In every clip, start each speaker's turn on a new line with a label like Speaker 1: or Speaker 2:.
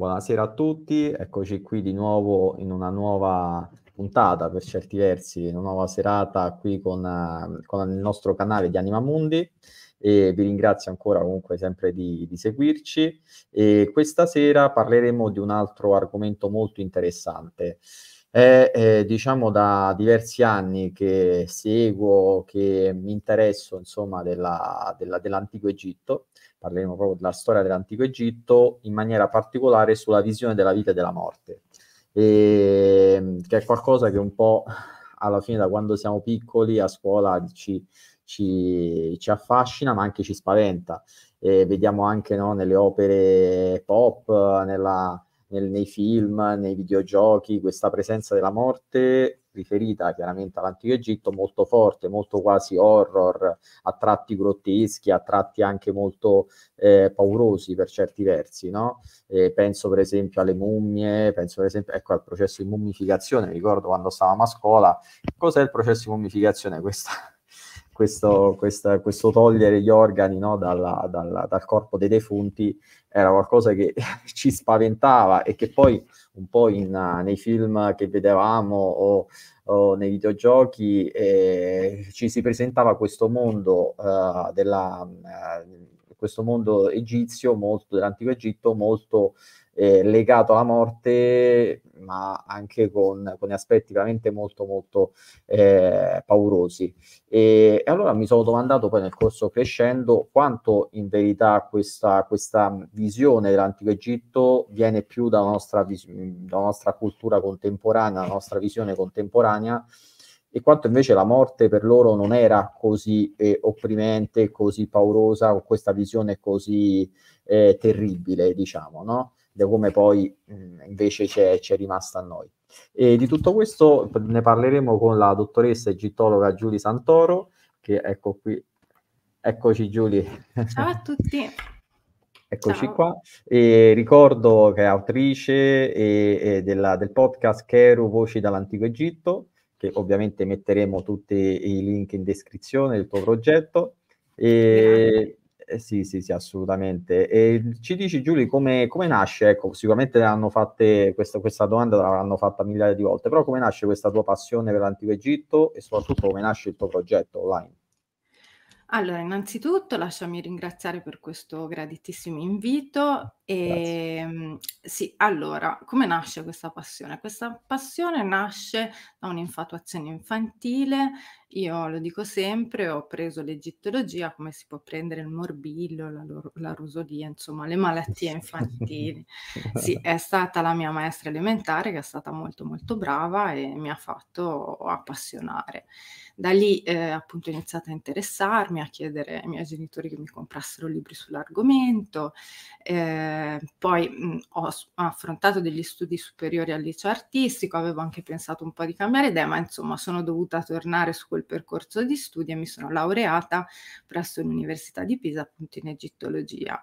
Speaker 1: Buonasera a tutti, eccoci qui di nuovo in una nuova puntata, per certi versi, una nuova serata qui con, eh, con il nostro canale di Anima Mundi e vi ringrazio ancora comunque sempre di, di seguirci e questa sera parleremo di un altro argomento molto interessante. È, è diciamo da diversi anni che seguo, che mi interesso insomma della, della, dell'antico Egitto, parleremo proprio della storia dell'antico Egitto, in maniera particolare sulla visione della vita e della morte, e, ehm, che è qualcosa che un po' alla fine da quando siamo piccoli a scuola ci, ci, ci affascina ma anche ci spaventa. E vediamo anche no, nelle opere pop, nella, nel, nei film, nei videogiochi, questa presenza della morte riferita chiaramente all'antico Egitto, molto forte, molto quasi horror, a tratti grotteschi, a tratti anche molto eh, paurosi per certi versi, no? eh, penso per esempio alle mummie, penso per esempio ecco, al processo di mummificazione, mi ricordo quando stavamo a scuola, cos'è il processo di mummificazione? Questa, questo, questa, questo, togliere gli organi no? dalla, dalla, dal corpo dei defunti era qualcosa che ci spaventava e che poi un po' in, eh, nei film che vedevamo o, o nei videogiochi eh, ci si presentava questo mondo eh, della, mm, eh, questo mondo egizio molto dell'antico Egitto molto eh, legato alla morte, ma anche con, con aspetti veramente molto molto eh, paurosi. E, e, allora mi sono domandato poi nel corso crescendo quanto in verità questa, questa visione dell'antico Egitto viene più dalla nostra, vis- dalla nostra cultura contemporanea, dalla nostra visione contemporanea, e quanto invece la morte per loro non era così eh, opprimente, così paurosa, con questa visione così eh, terribile, diciamo, no? da come poi mh, invece c'è, c'è rimasta a noi. E di tutto questo ne parleremo con la dottoressa egittologa Giulia Santoro, che ecco qui. Eccoci Giulia.
Speaker 2: Ciao a tutti. Eccoci Ciao. qua.
Speaker 1: E ricordo che è autrice e, e della, del podcast Cheru Voci dall'Antico Egitto, che ovviamente metteremo tutti i link in descrizione del tuo progetto. E eh, sì, sì, sì, assolutamente. E ci dici, Giulia, come, come, nasce? Ecco, sicuramente l'hanno fatte, questa, questa domanda l'hanno fatta migliaia di volte, però come nasce questa tua passione per l'Antico Egitto e soprattutto come nasce il tuo progetto online?
Speaker 2: Allora, innanzitutto lasciami ringraziare per questo graditissimo invito e, ehm, sì, allora, come nasce questa passione? Questa passione nasce da un'infatuazione infantile. Io lo dico sempre, ho preso l'egittologia come si può prendere il morbillo, la, la rosolia, insomma, le malattie infantili. Sì, è stata la mia maestra elementare che è stata molto molto brava e mi ha fatto appassionare. Da lì eh, appunto ho iniziato a interessarmi, a chiedere ai miei genitori che mi comprassero libri sull'argomento. Eh, eh, poi mh, ho affrontato degli studi superiori al liceo artistico, avevo anche pensato un po' di cambiare idea, ma insomma sono dovuta tornare su quel percorso di studi e mi sono laureata presso l'Università di Pisa appunto in egittologia.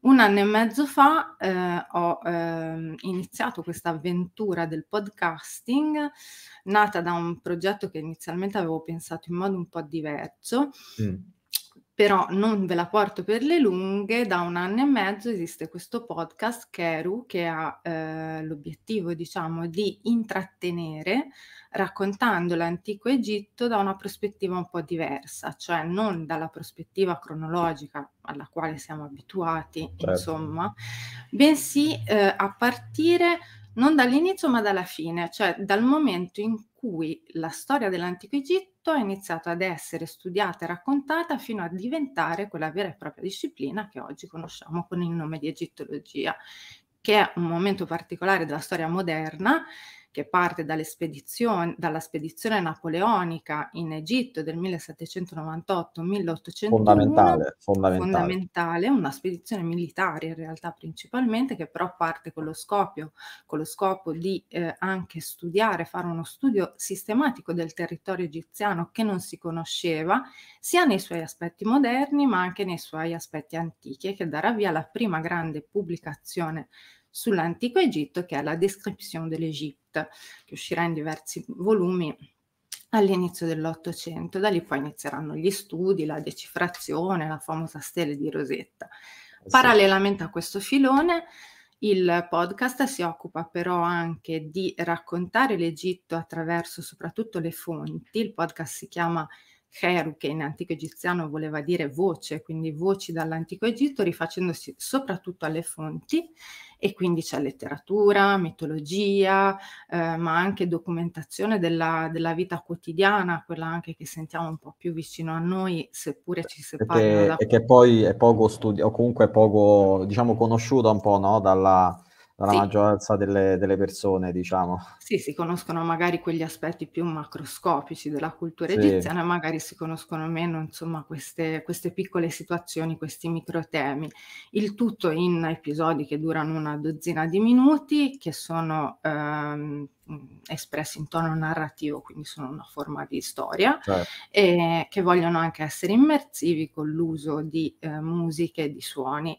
Speaker 2: Un anno e mezzo fa eh, ho eh, iniziato questa avventura del podcasting, nata da un progetto che inizialmente avevo pensato in modo un po' diverso. Mm però non ve la porto per le lunghe, da un anno e mezzo esiste questo podcast Keru che ha eh, l'obiettivo diciamo di intrattenere raccontando l'antico Egitto da una prospettiva un po' diversa, cioè non dalla prospettiva cronologica alla quale siamo abituati, certo. insomma, bensì eh, a partire non dall'inizio ma dalla fine, cioè dal momento in cui la storia dell'antico Egitto ha iniziato ad essere studiata e raccontata fino a diventare quella vera e propria disciplina che oggi conosciamo con il nome di egittologia, che è un momento particolare della storia moderna che parte dalla spedizione napoleonica in Egitto del 1798-1801. Fondamentale, fondamentale. fondamentale, una spedizione militare in realtà principalmente, che però parte con lo scopo, con lo scopo di eh, anche studiare, fare uno studio sistematico del territorio egiziano che non si conosceva, sia nei suoi aspetti moderni ma anche nei suoi aspetti antichi, e che darà via alla prima grande pubblicazione sull'antico Egitto, che è la Description de l'Egypte, che uscirà in diversi volumi all'inizio dell'Ottocento. Da lì poi inizieranno gli studi, la decifrazione, la famosa stele di Rosetta. Eh Parallelamente a questo filone, il podcast si occupa però anche di raccontare l'Egitto attraverso soprattutto le fonti. Il podcast si chiama Heru, che in antico egiziano voleva dire voce, quindi voci dall'antico Egitto, rifacendosi soprattutto alle fonti, e quindi c'è letteratura, mitologia, eh, ma anche documentazione della, della, vita quotidiana, quella anche che sentiamo un po' più vicino a noi, seppure ci separa. E che,
Speaker 1: poi è poco studiato, o comunque poco, diciamo, conosciuta un po' no? dalla dalla sì. maggioranza delle, delle, persone, diciamo.
Speaker 2: Sì, si conoscono magari quegli aspetti più macroscopici della cultura sì. egiziana, magari si conoscono meno, insomma, queste, queste piccole situazioni, questi microtemi. Il tutto in episodi che durano una dozzina di minuti, che sono ehm, espressi in tono narrativo, quindi sono una forma di storia, certo. e che vogliono anche essere immersivi con l'uso di eh, musiche, di suoni.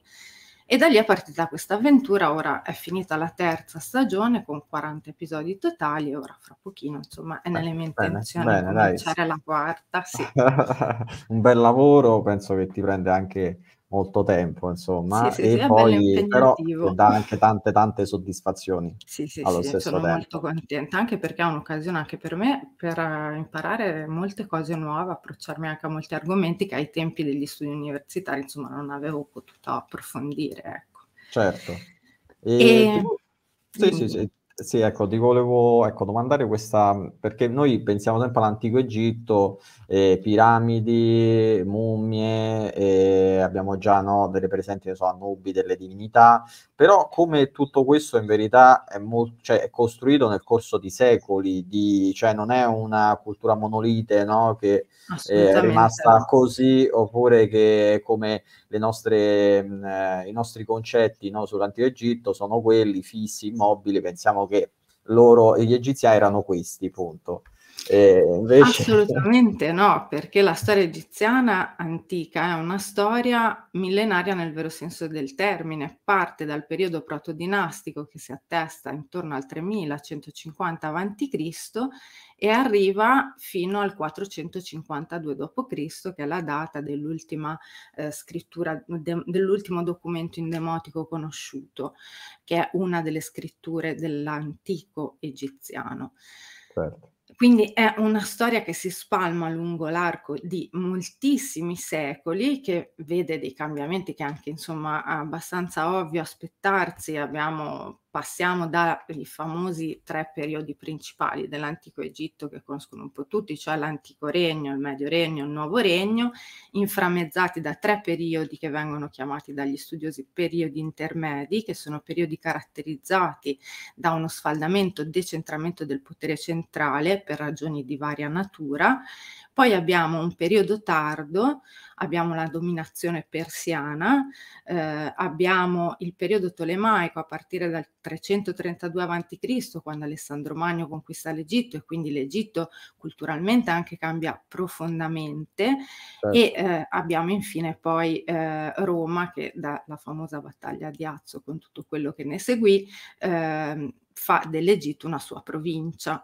Speaker 2: E da lì è partita questa avventura, ora è finita la terza stagione con 40 episodi totali e ora fra pochino, insomma, è nelle mie bene, intenzioni bene, cominciare dai. la quarta, sì.
Speaker 1: Un bel lavoro, penso che ti prende anche molto tempo, insomma, sì, sì, e sì, poi però dà anche tante tante soddisfazioni. Sì, sì, allo sì, stesso sono tempo. molto
Speaker 2: contenta, anche perché è un'occasione anche per me per eh, imparare molte cose nuove, approcciarmi anche a molti argomenti che ai tempi degli studi universitari, insomma, non avevo potuto approfondire, ecco.
Speaker 1: Certo. E, e... Sì, sì, sì sì, ecco, ti volevo ecco, domandare questa, perché noi pensiamo sempre all'antico Egitto, eh, piramidi, mummie, eh, abbiamo già no, delle presenti, so, nubi delle divinità, però come tutto questo in verità è, mo- cioè, è costruito nel corso di secoli, di, cioè non è una cultura monolite no, che è rimasta così, oppure che come le nostre, mh, mm, eh, i nostri concetti no, sull'antico Egitto sono quelli fissi, immobili, pensiamo che loro, gli egiziani erano questi, punto. Invece...
Speaker 2: Assolutamente no, perché la storia egiziana antica è una storia millenaria nel vero senso del termine, parte dal periodo protodinastico che si attesta intorno al 3150 a.C. e arriva fino al 452 d.C., che è la data dell'ultima eh, scrittura, de, dell'ultimo documento in conosciuto, che è una delle scritture dell'antico egiziano. Certo. Quindi è una storia che si spalma lungo l'arco di moltissimi secoli, che vede dei cambiamenti che anche insomma è abbastanza ovvio aspettarsi. Abbiamo passiamo dai famosi tre periodi principali dell'antico Egitto che conoscono un po' tutti, cioè l'antico regno, il medio regno, il nuovo regno, inframmezzati da tre periodi che vengono chiamati dagli studiosi periodi intermedi, che sono periodi caratterizzati da uno sfaldamento, decentramento del potere centrale per ragioni di varia natura, poi abbiamo un periodo tardo, abbiamo la dominazione persiana, eh, abbiamo il periodo tolemaico a partire dal 332 a.C., quando Alessandro Magno conquista l'Egitto e quindi l'Egitto culturalmente anche cambia profondamente certo. e eh, abbiamo infine poi eh, Roma che dalla famosa battaglia di Azzo con tutto quello che ne seguì ehm, fa dell'Egitto una sua provincia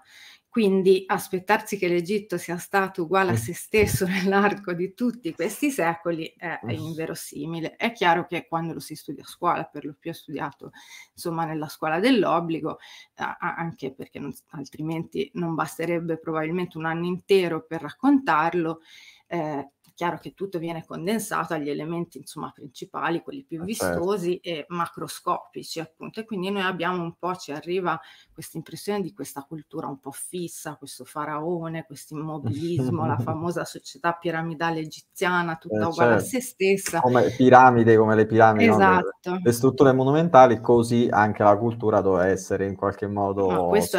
Speaker 2: quindi aspettarsi che l'Egitto sia stato uguale a mm. se stesso nell'arco di tutti questi secoli è, mm. inverosimile. È chiaro che quando lo si studia a scuola, per lo più è studiato insomma nella scuola dell'obbligo, anche perché non, altrimenti non basterebbe probabilmente un anno intero per raccontarlo, eh, chiaro che tutto viene condensato agli elementi insomma, principali, quelli più ah, certo. vistosi certo. e macroscopici appunto e quindi noi abbiamo un po', ci arriva questa impressione di questa cultura un po' fissa, questo faraone, questo immobilismo, la famosa società piramidale egiziana tutta eh, uguale certo. a se stessa. Come
Speaker 1: piramide, come le piramidi, esatto. no? le, esatto. le, strutture monumentali, così anche la cultura doveva essere in qualche modo... Ma questo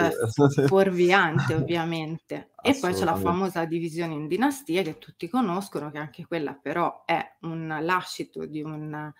Speaker 2: sì. è fuorviante ovviamente. E poi c'è la famosa divisione in dinastie che tutti conoscono, che anche quella però è un lascito di un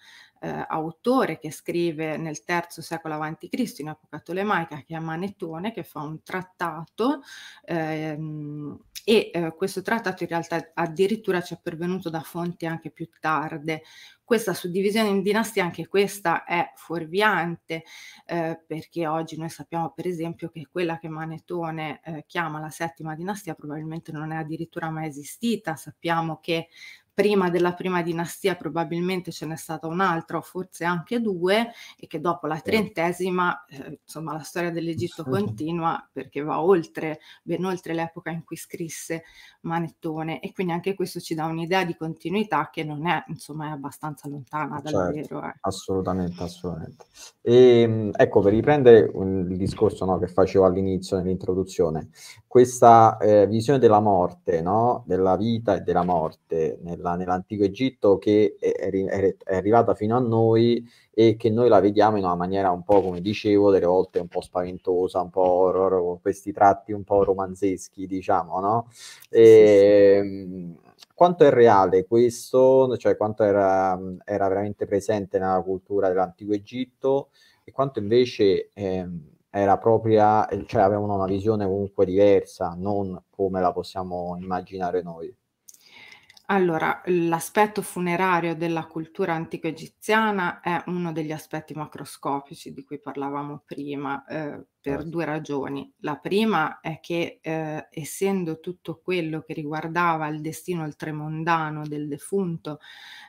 Speaker 2: eh, autore che scrive nel III secolo a.C. in epoca tolemaica che è Manettone che fa un trattato ehm, e eh, questo trattato in realtà addirittura ci è pervenuto da fonti anche più tarde. Questa suddivisione in dinastia, anche questa è fuorviante, eh, perché oggi noi sappiamo per esempio che quella che Manetone eh, chiama la settima dinastia probabilmente non è addirittura mai esistita, sappiamo che prima della prima dinastia probabilmente ce n'è stata un'altra o forse anche due e che dopo la certo. trentesima eh, insomma la storia dell'Egitto continua perché va oltre, ben oltre l'epoca in cui scrisse Manettone e quindi anche questo ci dà un'idea di continuità che non è insomma è abbastanza lontana dal certo, vero. Eh.
Speaker 1: Assolutamente, assolutamente. E, ehm, ecco per riprendere mm, il discorso no, che facevo all'inizio nell'introduzione, questa eh, visione della morte, no, della vita e della morte nella esisteva nell'antico Egitto che è, è, è, arrivata fino a noi e che noi la vediamo in una maniera un po', come dicevo, delle volte un po' spaventosa, un po' horror, con questi tratti un po' romanzeschi, diciamo, no? E, sì, sì. Ehm, quanto è reale questo? Cioè quanto era, era, veramente presente nella cultura dell'antico Egitto e quanto invece... Eh, era propria, cioè avevano una visione comunque diversa, non come la possiamo immaginare noi.
Speaker 2: Allora, l'aspetto funerario della cultura antico egiziana è uno degli aspetti macroscopici di cui parlavamo prima. Eh, per certo. due ragioni. La prima è che eh, essendo tutto quello che riguardava il destino oltremondano del defunto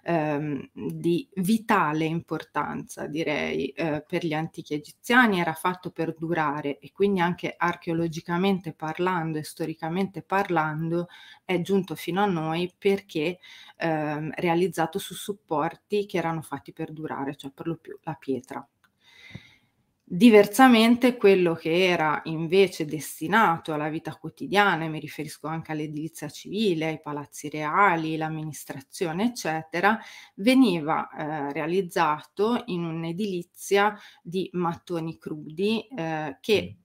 Speaker 2: ehm, di vitale importanza, direi, eh, per gli antichi egiziani, era fatto per durare e quindi anche archeologicamente parlando e storicamente parlando è giunto fino a noi perché ehm, realizzato su supporti che erano fatti per durare, cioè per lo più la pietra. Diversamente quello che era invece destinato alla vita quotidiana, e mi riferisco anche all'edilizia civile, ai palazzi reali, l'amministrazione, eccetera, veniva eh, realizzato in un'edilizia di mattoni crudi eh, che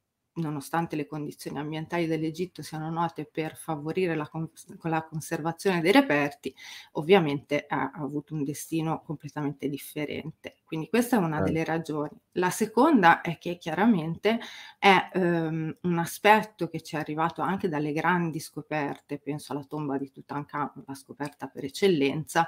Speaker 2: nonostante le condizioni ambientali dell'Egitto siano note per favorire la, cons- la conservazione dei reperti, ovviamente ha, ha, avuto un destino completamente differente. Quindi questa è una eh. delle ragioni. La seconda è che chiaramente è ehm, un aspetto che ci è arrivato anche dalle grandi scoperte, penso alla tomba di Tutankhamon, la scoperta per eccellenza,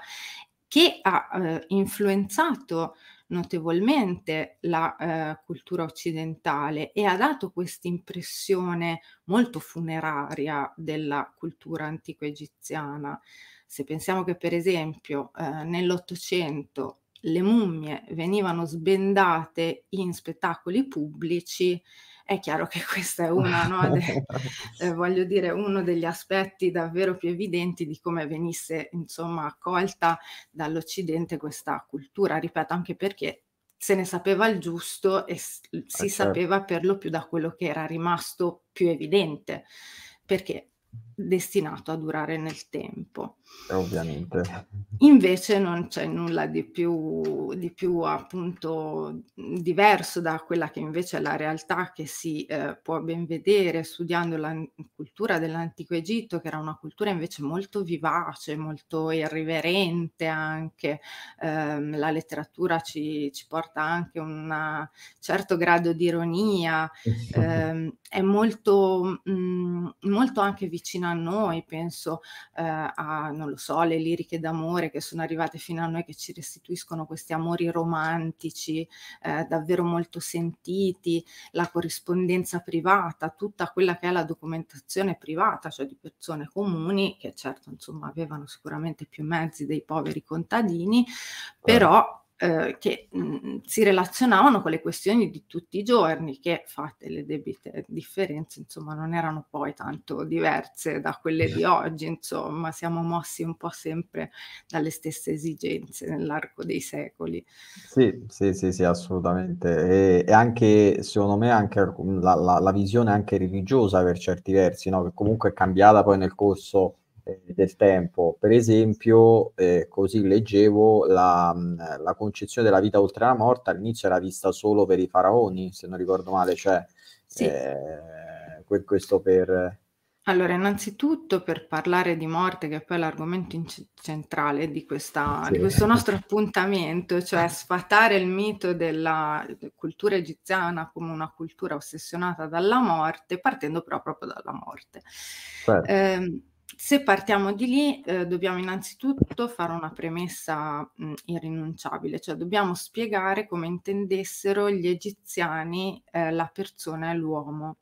Speaker 2: che ha eh, influenzato notevolmente la eh, cultura occidentale e ha dato questa impressione molto funeraria della cultura antico egiziana. Se pensiamo che per esempio eh, nell'Ottocento le mummie venivano sbendate in spettacoli pubblici, è chiaro che questo è una, no, de, eh, voglio dire, uno degli aspetti davvero più evidenti di come venisse insomma, accolta dall'Occidente questa cultura, ripeto anche perché se ne sapeva il giusto e si eh, certo. sapeva per lo più da quello che era rimasto più evidente, perché destinato a durare nel tempo.
Speaker 1: Ovviamente.
Speaker 2: Invece non c'è nulla di più, di più appunto diverso da quella che invece è la realtà che si eh, può ben vedere studiando la cultura dell'antico Egitto, che era una cultura invece molto vivace, molto irriverente anche. Eh, la letteratura ci, ci porta anche un certo grado di ironia, eh, è molto, mh, mm, molto anche vicina a noi, penso eh, a non lo so, le liriche d'amore che sono arrivate fino a noi, che ci restituiscono questi amori romantici, eh, davvero molto sentiti, la corrispondenza privata, tutta quella che è la documentazione privata, cioè di persone comuni, che certo insomma avevano sicuramente più mezzi dei poveri contadini, eh. però eh, che mh, mm, si relazionavano con le questioni di tutti i giorni, che fatte le debite differenze, insomma, non erano poi tanto diverse da quelle di esatto. oggi, insomma, siamo mossi un po' sempre dalle stesse esigenze nell'arco dei secoli.
Speaker 1: Sì, sì, sì, sì assolutamente. E, e, anche, secondo me, anche la, la, la, visione anche religiosa per certi versi, no? che comunque è cambiata poi nel corso eh, del tempo. Per esempio, eh, così leggevo, la, mm, la, concezione della vita oltre la morte all'inizio era vista solo per i faraoni, se non ricordo male, cioè sì. eh, questo per...
Speaker 2: Allora, innanzitutto per parlare di morte, che poi l'argomento inc- centrale di, questa, sì. di, questo nostro appuntamento, cioè sfatare il mito della cultura egiziana come una cultura ossessionata dalla morte, partendo però proprio dalla morte. Certo. Eh, se partiamo di lì, eh, dobbiamo innanzitutto fare una premessa mh, mm, irrinunciabile, cioè dobbiamo spiegare come intendessero gli egiziani eh, la persona e l'uomo.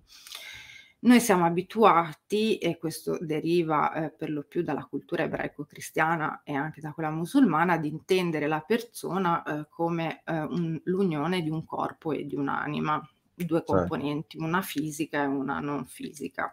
Speaker 2: Noi siamo abituati, e questo deriva eh, per lo più dalla cultura ebraico-cristiana e anche da quella musulmana, ad intendere la persona eh, come eh, un, l'unione di un corpo e di un'anima, due certo. componenti, una fisica e una non fisica.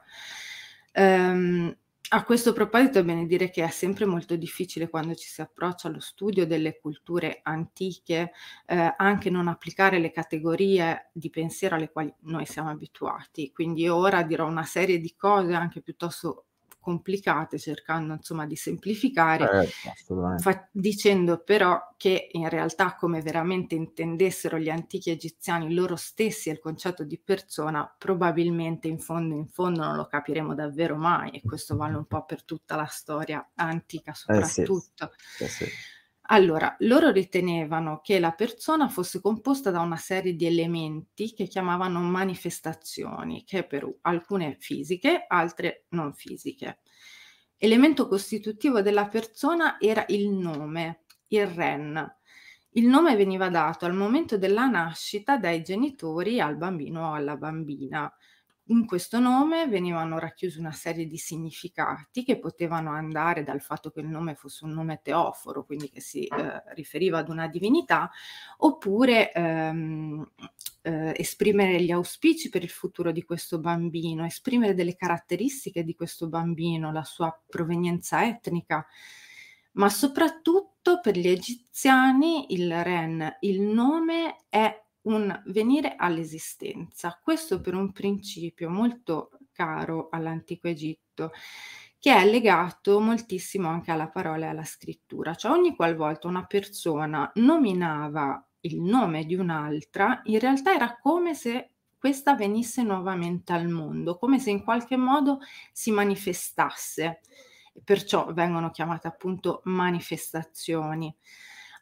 Speaker 2: Um, a questo proposito è bene dire che è sempre molto difficile quando ci si approccia allo studio delle culture antiche eh, anche non applicare le categorie di pensiero alle quali noi siamo abituati. Quindi io ora dirò una serie di cose anche piuttosto complicate, cercando insomma di semplificare, eh, fa- dicendo però che in realtà come veramente intendessero gli antichi egiziani loro stessi il concetto di persona, probabilmente in fondo in fondo non lo capiremo davvero mai e questo vale un po' per tutta la storia antica eh soprattutto. Eh sì. Eh sì. Allora, loro ritenevano che la persona fosse composta da una serie di elementi che chiamavano manifestazioni, che per alcune fisiche, altre non fisiche. Elemento costitutivo della persona era il nome, il REN. Il nome veniva dato al momento della nascita dai genitori al bambino o alla bambina in questo nome venivano racchiusi una serie di significati che potevano andare dal fatto che il nome fosse un nome teoforo, quindi che si eh, riferiva ad una divinità, oppure ehm, eh, esprimere gli auspici per il futuro di questo bambino, esprimere delle caratteristiche di questo bambino, la sua provenienza etnica, ma soprattutto per gli egiziani il Ren, il nome è un venire all'esistenza. Questo per un principio molto caro all'antico Egitto che è legato moltissimo anche alla parola e alla scrittura, cioè ogni qualvolta una persona nominava il nome di un'altra, in realtà era come se questa venisse nuovamente al mondo, come se in qualche modo si manifestasse. Perciò vengono chiamate appunto manifestazioni.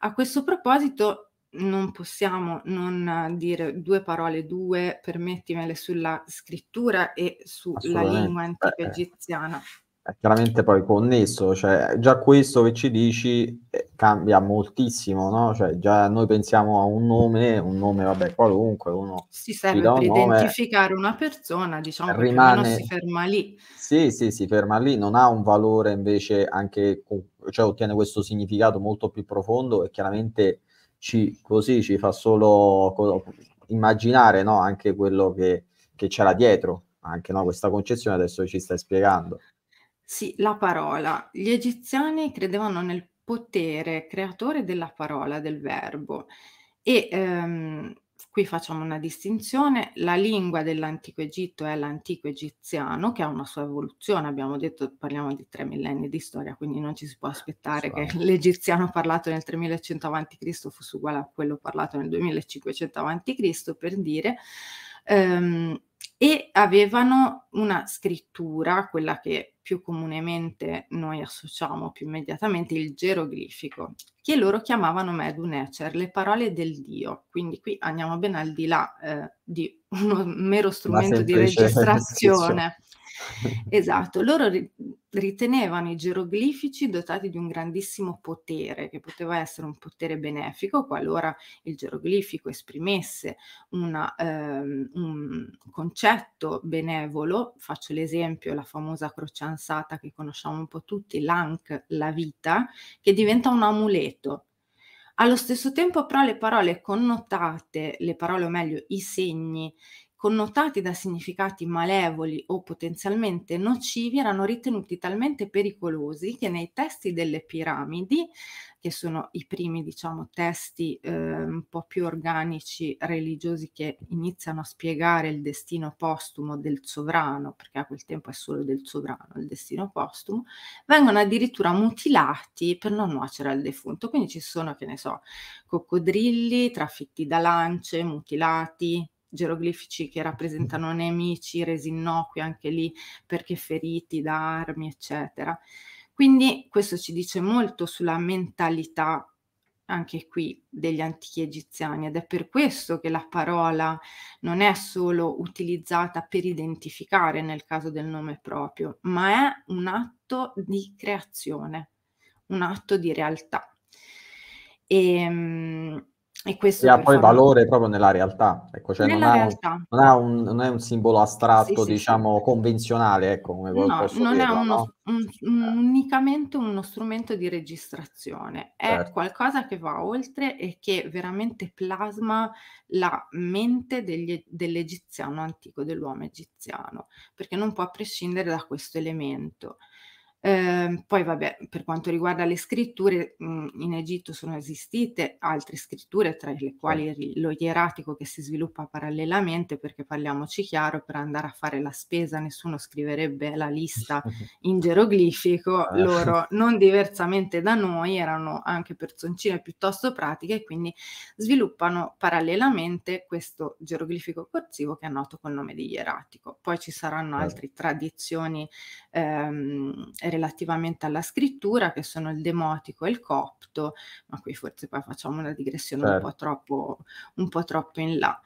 Speaker 2: A questo proposito non possiamo non dire due parole, due permettimele sulla scrittura e sulla lingua antica eh, eh. egiziana.
Speaker 1: È eh, chiaramente poi connesso, cioè già questo che ci dici cambia moltissimo, no? Cioè già noi pensiamo a un nome, un nome vabbè qualunque, uno si serve per un identificare
Speaker 2: una persona, diciamo rimane, che si ferma lì.
Speaker 1: Sì, sì, si ferma lì, non ha un valore invece anche, cioè ottiene questo significato molto più profondo e chiaramente ci, così ci fa solo co- immaginare no? anche quello che, che c'era dietro, anche no? questa concezione adesso ci stai spiegando.
Speaker 2: Sì, la parola. Gli egiziani credevano nel potere creatore della parola, del verbo. E ehm, Qui facciamo una distinzione, la lingua dell'antico Egitto è l'antico egiziano che ha una sua evoluzione, abbiamo detto parliamo di tre millenni di storia, quindi non ci si può aspettare sì. che esatto. l'egiziano parlato nel 3100 a.C. fosse uguale a quello parlato nel 2500 a.C. per dire. Ehm, e avevano una scrittura, quella che più comunemente noi associamo più immediatamente, il geroglifico, che loro chiamavano Medunecer, le parole del Dio. Quindi qui andiamo ben al di là eh, di un mero strumento di registrazione. esatto, loro ritenevano i geroglifici dotati di un grandissimo potere, che poteva essere un potere benefico qualora il geroglifico esprimesse una, ehm, un concetto benevolo, faccio l'esempio, la famosa croce ansata che conosciamo un po' tutti, l'ank, la vita, che diventa un amuleto, allo stesso tempo però le parole connotate, le parole o meglio i segni connotati da significati malevoli o potenzialmente nocivi, erano ritenuti talmente pericolosi che nei testi delle piramidi, che sono i primi diciamo, testi eh, un po' più organici religiosi che iniziano a spiegare il destino postumo del sovrano, perché a quel tempo è solo del sovrano il destino postumo, vengono addirittura mutilati per non nuocere al defunto. Quindi ci sono, che ne so, coccodrilli, trafitti da lance, mutilati, geroglifici che rappresentano mm-hmm. nemici resi innocui anche lì perché feriti da armi, eccetera. Quindi questo ci dice molto sulla mentalità anche qui degli antichi egiziani ed è per questo che la parola non è solo utilizzata per identificare nel caso del nome proprio, ma è un atto di creazione, un atto di realtà. E, ehm, e questo e ha poi valore
Speaker 1: proprio nella realtà, ecco, cioè nella non, realtà. Un, non, un, non, è un simbolo astratto, sì, sì, diciamo, sì. convenzionale, ecco, come no, posso non dirlo, è uno, no?
Speaker 2: un, unicamente uno strumento di registrazione, è certo. qualcosa che va oltre e che veramente plasma la mente degli, dell'egiziano antico, dell'uomo egiziano, perché non può prescindere da questo elemento. Eh, poi vabbè, per quanto riguarda le scritture, mh, mhmm, in Egitto sono esistite altre scritture, tra le quali lo ieratico che si sviluppa parallelamente, perché parliamoci chiaro, per andare a fare la spesa nessuno scriverebbe la lista in geroglifico, eh. loro non diversamente da noi erano anche personcine piuttosto pratiche quindi sviluppano parallelamente questo geroglifico corsivo che è noto col nome di ieratico. Poi ci saranno certo. altre tradizioni ehm, relativamente alla scrittura, che sono il demotico e il copto, ma qui forse poi facciamo una digressione certo. un, po certo. troppo, un po' troppo in là.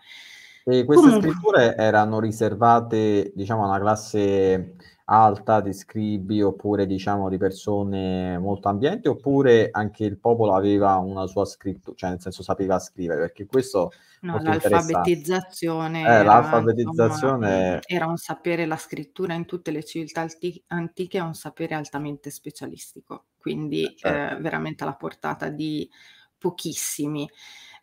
Speaker 1: E queste Comunque... scritture erano riservate, diciamo, a una classe alta di scribi oppure diciamo di persone molto ambienti oppure anche il popolo aveva una sua scrittura, cioè nel senso sapeva scrivere perché questo no, l'alfabetizzazione,
Speaker 2: eh, era, l'alfabetizzazione insomma, era un sapere la scrittura in tutte le civiltà anti- antiche è un sapere altamente specialistico quindi eh, certo. eh, veramente alla portata di pochissimi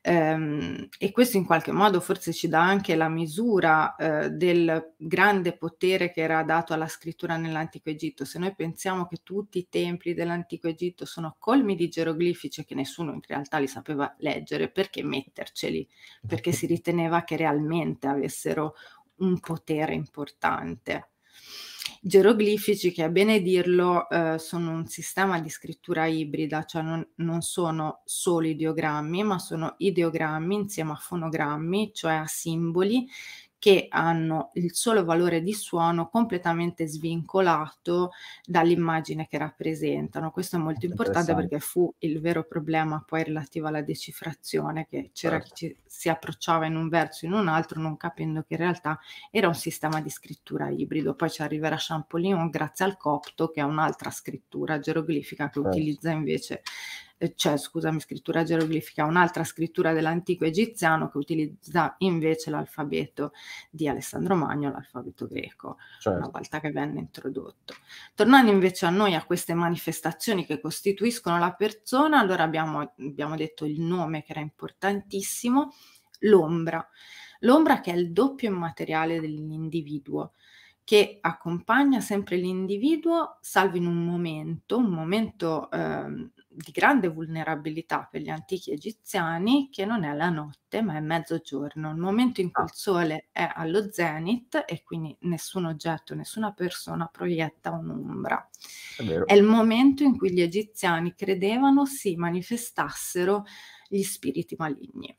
Speaker 2: ehm, e questo in qualche modo forse ci dà anche la misura eh, del grande potere che era dato alla scrittura nell'Antico Egitto. Se noi pensiamo che tutti i templi dell'Antico Egitto sono colmi di geroglifici e che nessuno in realtà li sapeva leggere, perché metterceli? Perché si riteneva che realmente avessero un potere importante geroglifici che, a bene dirlo, eh, sono un sistema di scrittura ibrida, cioè non, non, sono solo ideogrammi, ma sono ideogrammi insieme a fonogrammi, cioè a simboli che hanno il solo valore di suono completamente svincolato dall'immagine che rappresentano. Questo è molto importante perché fu il vero problema poi relativo alla decifrazione, che c'era certo. chi si approcciava in un verso e in un altro non capendo che in realtà era un sistema di scrittura ibrido. Poi ci arriverà Champollion grazie al copto che è un'altra scrittura geroglifica che certo. utilizza invece eh, cioè scusami, scrittura geroglifica, un'altra scrittura dell'antico egiziano che utilizza invece l'alfabeto di Alessandro Magno, l'alfabeto greco, certo. una volta che venne introdotto. Tornando invece a noi, a queste manifestazioni che costituiscono la persona, allora abbiamo, abbiamo detto il nome che era importantissimo, l'ombra. L'ombra che è il doppio immateriale dell'individuo che accompagna sempre l'individuo, salvo in un momento, un momento eh, di grande vulnerabilità per gli antichi egiziani che non è la notte ma è mezzogiorno, il momento in cui il ah. sole è allo zenith e quindi nessun oggetto, nessuna persona proietta un'ombra. È, è il momento in cui gli egiziani credevano si manifestassero gli spiriti maligni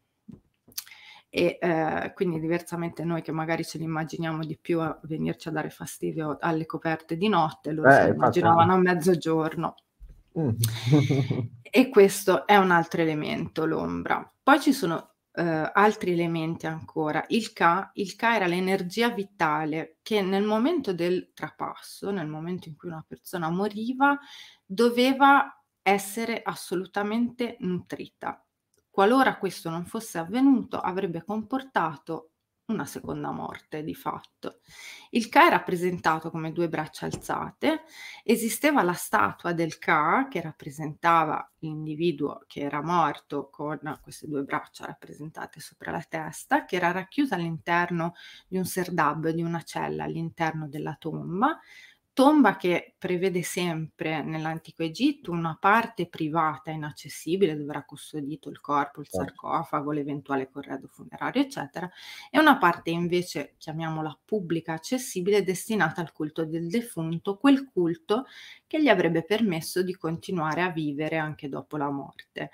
Speaker 2: e eh, quindi diversamente noi che magari ce li immaginiamo di più a venirci a dare fastidio alle coperte di notte, loro eh, si immaginavano a mezzogiorno.
Speaker 1: Mm.
Speaker 2: e questo è un altro elemento, l'ombra. Poi ci sono eh, altri elementi ancora. Il Ka, il Ka era l'energia vitale che nel momento del trapasso, nel momento in cui una persona moriva, doveva essere assolutamente nutrita. Qualora questo non fosse avvenuto, avrebbe comportato una seconda morte di fatto. Il Ka è rappresentato come due braccia alzate, esisteva la statua del Ka che rappresentava l'individuo che era morto con queste due braccia rappresentate sopra la testa, che era racchiusa all'interno di un serdab, di una cella all'interno della tomba, tomba che prevede sempre nell'antico Egitto una parte privata inaccessibile dove era custodito il corpo, il certo. sarcofago, l'eventuale corredo funerario, eccetera, e una parte invece, chiamiamola pubblica accessibile, destinata al culto del defunto, quel culto che gli avrebbe permesso di continuare a vivere anche dopo la morte.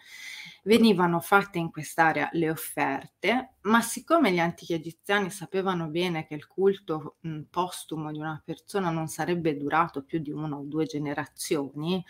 Speaker 2: Venivano fatte in quest'area le offerte, ma siccome gli antichi egiziani sapevano bene che il culto mh, postumo di una persona non sarebbe durato più di una o due generazioni,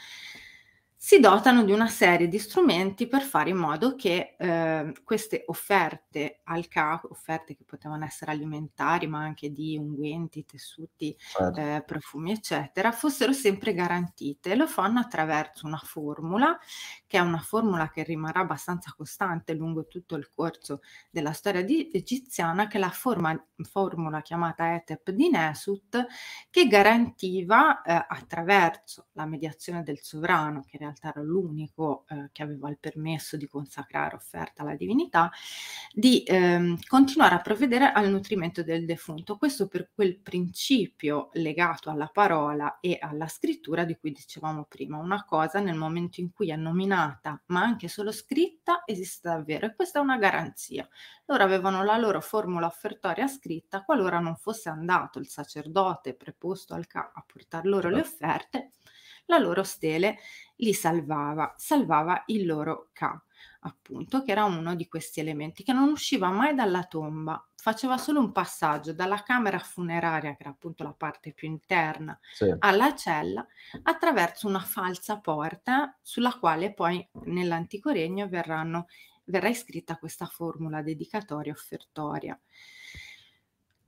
Speaker 2: si dotano di una serie di strumenti per fare in modo che eh, queste offerte al capo, offerte che potevano essere alimentari, ma anche di unguenti, tessuti, certo. eh, profumi, eccetera, fossero sempre garantite. Lo fanno attraverso una formula, che è una formula che rimarrà abbastanza costante lungo tutto il corso della storia egiziana, che è la forma, formula chiamata Etep di Nesut, che garantiva eh, attraverso la mediazione del sovrano, che in realtà era l'unico eh, che aveva il permesso di consacrare offerta alla divinità, di ehm, continuare a provvedere al nutrimento del defunto. Questo per quel principio legato alla parola e alla scrittura di cui dicevamo prima. Una cosa nel momento in cui è nominata, ma anche solo scritta, esiste davvero e questa è una garanzia. Loro avevano la loro formula offertoria scritta, qualora non fosse andato il sacerdote preposto al ca a portare loro le esatto. offerte, la loro stele li salvava, salvava il loro K, appunto, che era uno di questi elementi, che non usciva mai dalla tomba, faceva solo un passaggio dalla camera funeraria, che era appunto la parte più interna, sì. alla cella, attraverso una falsa porta sulla quale poi nell'antico regno verranno, verrà iscritta questa formula dedicatoria offertoria.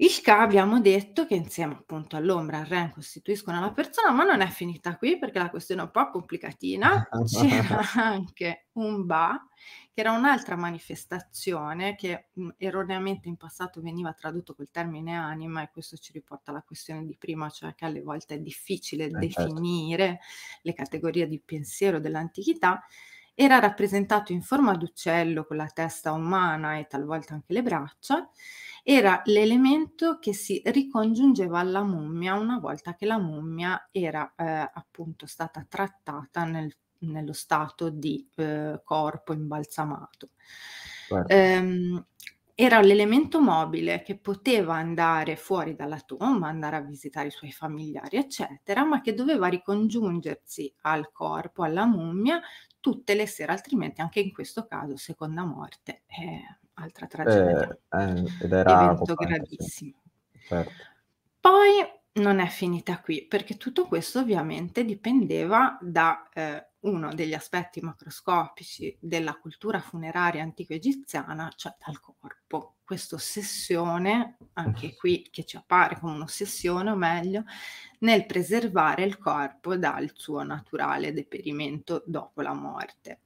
Speaker 2: Ishka abbiamo detto che insieme appunto all'ombra al REN costituiscono la persona, ma non è finita qui perché la questione è un po' complicatina. C'era anche un Ba, che era un'altra manifestazione che erroneamente in passato veniva tradotto col termine anima e questo ci riporta alla questione di prima, cioè che alle volte è difficile eh, certo. definire certo. le categorie di pensiero dell'antichità. Era rappresentato in forma d'uccello con la testa umana e talvolta anche le braccia. Era l'elemento che si ricongiungeva alla mummia una volta che la mummia era eh, appunto stata trattata nel, nello stato di eh, corpo imbalsamato. Certo. Ehm, era l'elemento mobile che poteva andare fuori dalla tomba, andare a visitare i suoi familiari, eccetera, ma che doveva ricongiungersi al corpo, alla mummia, tutte le sere, altrimenti anche in questo caso seconda morte è altra tragedia.
Speaker 1: Eh, eh, ed era Evento gravissimo. Sì. Certo.
Speaker 2: Poi non è finita qui, perché tutto questo ovviamente dipendeva da eh, uno degli aspetti macroscopici della cultura funeraria antico egiziana, cioè dal corpo. Questa ossessione, anche mm. qui che ci appare come un'ossessione, o meglio, nel preservare il corpo dal suo naturale deperimento dopo la morte.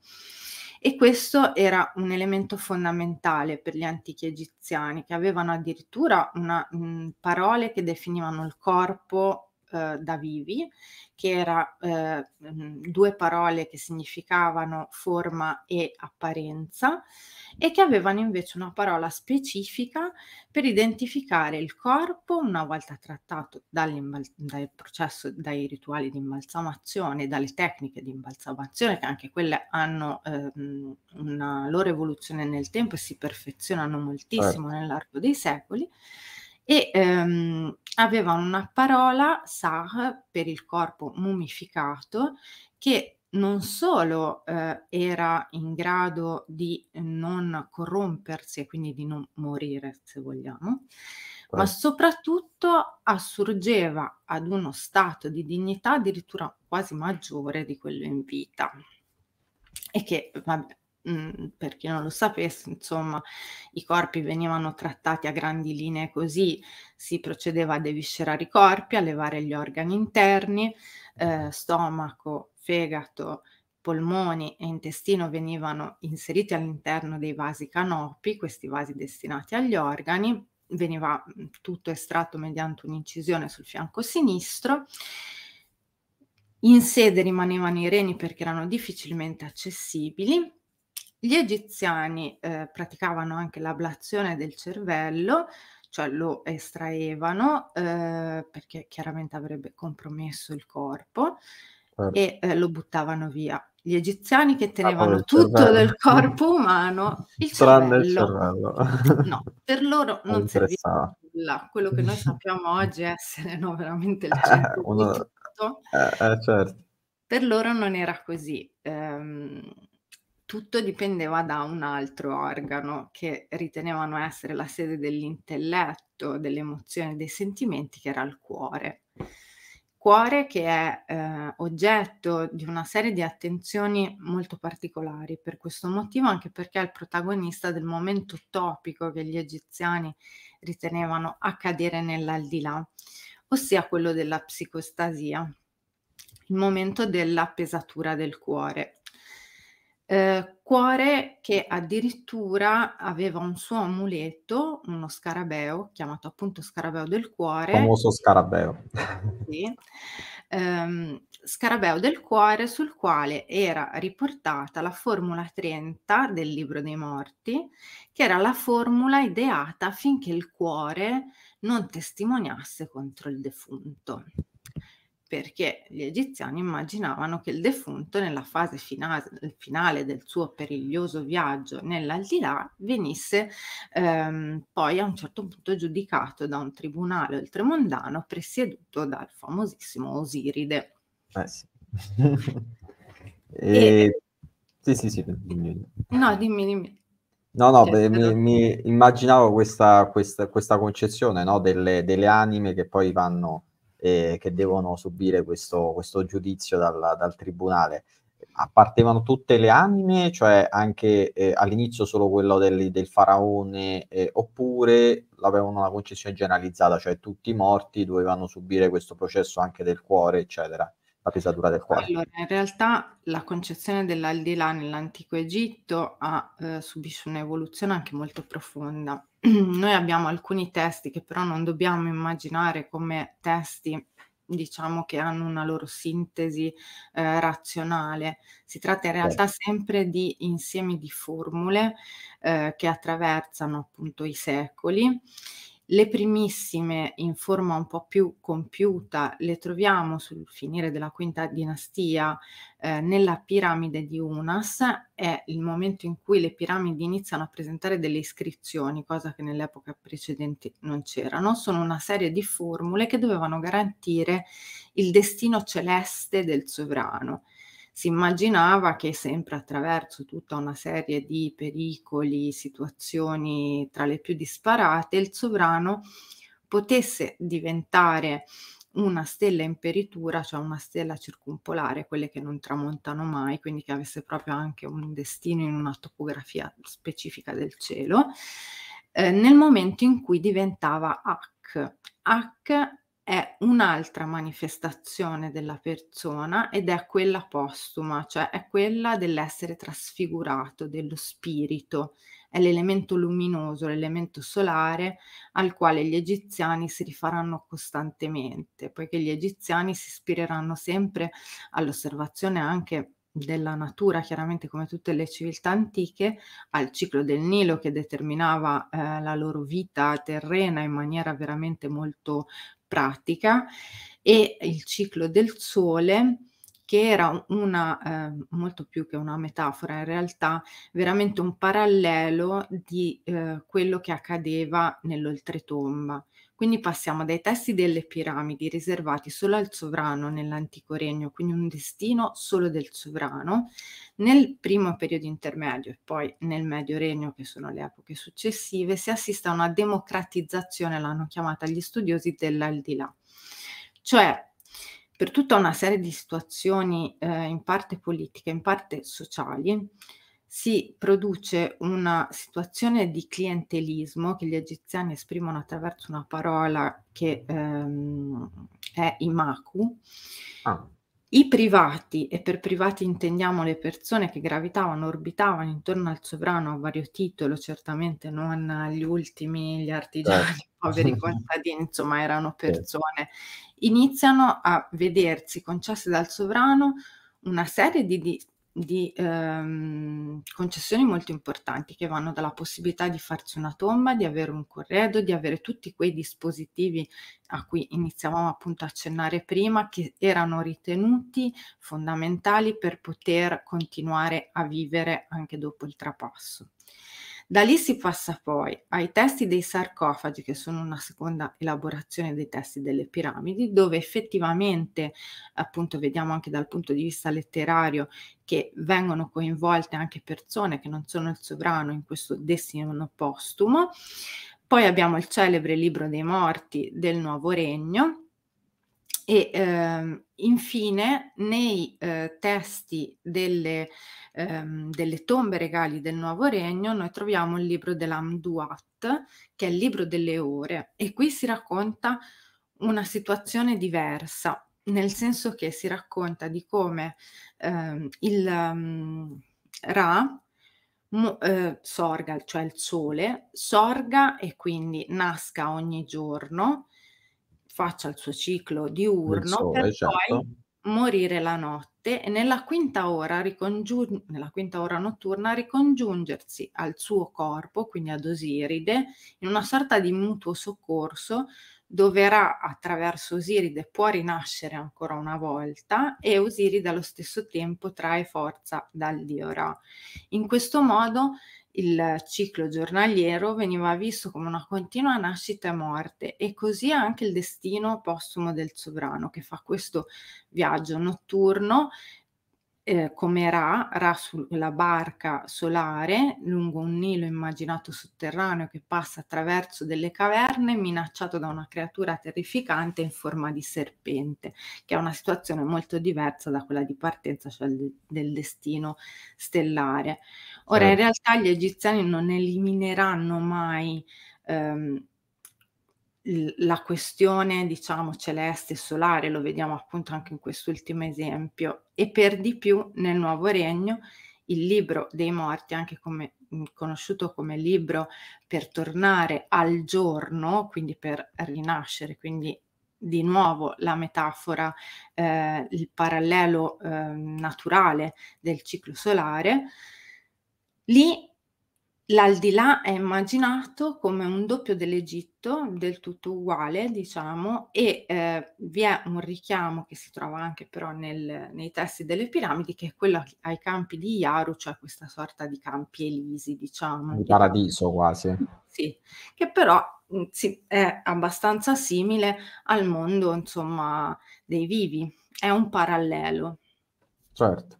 Speaker 2: E questo era un elemento fondamentale per gli antichi egiziani, che avevano addirittura una, mh, parole che definivano il corpo eh, da vivi, che era eh, mm, due parole che significavano forma e apparenza e che avevano invece una parola specifica per identificare il corpo una volta trattato dal processo, dai rituali di imbalsamazione, dalle tecniche di imbalsamazione, che anche quelle hanno eh, una loro evoluzione nel tempo e si perfezionano moltissimo eh. nell'arco dei secoli e ehm, avevano una parola, sah, per il corpo mummificato, che non solo eh, era in grado di non corrompersi e quindi di non morire, se vogliamo, ma certo. soprattutto assurgeva ad uno stato di dignità addirittura quasi maggiore di quello in vita. E che, vabbè, Mhmm, per chi non lo sapesse, insomma, i corpi venivano trattati a grandi linee così, si procedeva a deviscerare i corpi, a levare gli organi interni, eh, stomaco, fegato, polmoni e intestino venivano inseriti all'interno dei vasi canopi, questi vasi destinati agli organi, veniva mhmm, tutto estratto mediante un'incisione sul fianco sinistro. In sede rimanevano i reni perché erano difficilmente accessibili gli egiziani eh, praticavano anche l'ablazione del cervello, cioè lo estraevano eh, perché chiaramente avrebbe compromesso il corpo ah. e eh, lo buttavano via. Gli egiziani che tenevano ah, tutto del corpo umano, il Tranne cervello, il cervello. no, per loro non, serviva nulla. Quello che noi sappiamo oggi essere no, veramente il eh, centro Uno... di tutto.
Speaker 1: Eh, eh, certo.
Speaker 2: Per loro non era così. Ehm, tutto dipendeva da un altro organo che ritenevano essere la sede dell'intelletto, delle emozioni, dei sentimenti, che era il cuore. Cuore che è eh, oggetto di una serie di attenzioni molto particolari, per questo motivo anche perché è il protagonista del momento topico che gli egiziani ritenevano accadere nell'aldilà, ossia quello della psicostasia, il momento della pesatura del cuore Uhm, cuore che addirittura aveva un suo amuleto, uno scarabeo, chiamato appunto scarabeo del cuore. Famoso
Speaker 1: scarabeo.
Speaker 2: Sì. Ehm, scarabeo del cuore sul quale era riportata la formula 30 del libro dei morti, che era la formula ideata affinché il cuore non testimoniasse contro il defunto perché gli egiziani immaginavano che il defunto nella fase finale del suo periglioso viaggio nell'aldilà venisse ehm, poi a un certo punto giudicato da un tribunale oltremondano presieduto dal famosissimo Osiride.
Speaker 1: Eh sì. e... E... Eh, sì, sì, sì, dimmi.
Speaker 2: No, dimmi, dimmi.
Speaker 1: No, no, beh, mi, mi, immaginavo questa, questa, questa concezione no, delle, delle anime che poi vanno eh, che devono subire questo, questo giudizio dal, dal, tribunale. Appartevano tutte le anime, cioè anche eh, all'inizio solo quello del, del faraone, eh, oppure avevano una concessione generalizzata, cioè tutti i morti dovevano subire questo processo anche del cuore, eccetera la pesatura del cuore?
Speaker 2: Allora, in realtà la concezione dell'aldilà nell'antico Egitto ha eh, subisce un'evoluzione anche molto profonda. Noi abbiamo alcuni testi che però non dobbiamo immaginare come testi diciamo che hanno una loro sintesi eh, razionale. Si tratta in realtà sempre di insiemi di formule eh, che attraversano appunto i secoli le primissime in forma un po' più compiuta le troviamo sul finire della quinta dinastia eh, nella piramide di Unas, è il momento in cui le piramidi iniziano a presentare delle iscrizioni, cosa che nell'epoca precedente non c'erano, sono una serie di formule che dovevano garantire il destino celeste del sovrano si immaginava che sempre attraverso tutta una serie di pericoli, situazioni tra le più disparate, il sovrano potesse diventare una stella in peritura, cioè una stella circumpolare, quelle che non tramontano mai, quindi che avesse proprio anche un destino in una topografia specifica del cielo, eh, nel momento in cui diventava H. H è un'altra manifestazione della persona ed è quella postuma, cioè è quella dell'essere trasfigurato, dello spirito, è l'elemento luminoso, l'elemento solare al quale gli egiziani si rifaranno costantemente, poiché gli egiziani si ispireranno sempre all'osservazione anche della natura, chiaramente come tutte le civiltà antiche, al ciclo del Nilo che determinava eh, la loro vita terrena in maniera veramente molto pratica e il ciclo del Sole che era una, eh, molto più che una metafora, in realtà veramente un parallelo di eh, quello che accadeva nell'oltretomba. Quindi passiamo dai testi delle piramidi riservati solo al sovrano nell'antico regno, quindi un destino solo del sovrano, nel primo periodo intermedio e poi nel medio regno, che sono le epoche successive, si assiste a una democratizzazione, l'hanno chiamata gli studiosi dell'aldilà. Cioè, per tutta una serie di situazioni eh, in parte politiche, in parte sociali, si produce una situazione di clientelismo che gli egiziani esprimono attraverso una parola che ehm, è imaku. Ah. I privati, e per privati intendiamo le persone che gravitavano, orbitavano intorno al sovrano a vario titolo, certamente non gli ultimi, gli artigiani, i certo. poveri contadini, insomma erano persone, iniziano a vedersi concesse dal sovrano una serie di, di di ehm, concessioni molto importanti che vanno dalla possibilità di farsi una tomba, di avere un corredo, di avere tutti quei dispositivi a cui iniziavamo appunto a accennare prima che erano ritenuti fondamentali per poter continuare a vivere anche dopo il trapasso. Da lì si passa poi ai testi dei sarcofagi, che sono una seconda elaborazione dei testi delle piramidi, dove effettivamente, appunto, vediamo anche dal punto di vista letterario che vengono coinvolte anche persone che non sono il sovrano in questo destino postumo. Poi abbiamo il celebre libro dei morti del nuovo regno e ehm, infine nei eh, testi delle, ehm, delle, tombe regali del Nuovo Regno noi troviamo il libro dell'Amduat, che è il libro delle ore, e qui si racconta una situazione diversa, nel senso che si racconta di come ehm, il um, Ra, mu, eh, sorga, cioè il sole, sorga e quindi nasca ogni giorno faccia il suo ciclo diurno sole, per certo. poi esatto. morire la notte e nella quinta, ora, ricongiun- nella quinta ora notturna ricongiungersi al suo corpo, quindi ad Osiride, in una sorta di mutuo soccorso doverà attraverso Osiride può rinascere ancora una volta e Osiride allo stesso tempo trae forza dal dio Ra. In questo modo il ciclo giornaliero veniva visto come una continua nascita e morte e così anche il destino postumo del sovrano che fa questo viaggio notturno eh, come Ra, Ra sulla barca solare lungo un Nilo immaginato sotterraneo che passa attraverso delle caverne minacciato da una creatura terrificante in forma di serpente, che è una situazione molto diversa da quella di partenza, cioè del, del destino stellare. Ora, in certo. realtà gli egiziani non elimineranno mai ehm, la questione, diciamo, celeste e solare, lo vediamo appunto anche in quest'ultimo esempio, e per di più nel Nuovo Regno il libro dei morti, anche come, mm, conosciuto come libro per tornare al giorno, quindi per rinascere, quindi di nuovo la metafora, eh, il parallelo eh, naturale del ciclo solare, Lì l'aldilà è immaginato come un doppio dell'Egitto, del tutto uguale, diciamo, e eh, vi è un richiamo che si trova anche però nel, nei testi delle piramidi, che è quello ai campi di Iaru, cioè questa sorta di campi elisi, diciamo. Un
Speaker 1: paradiso quasi.
Speaker 2: Sì, che però mm, sì, è abbastanza simile al mondo, insomma, dei vivi, è un parallelo. Certo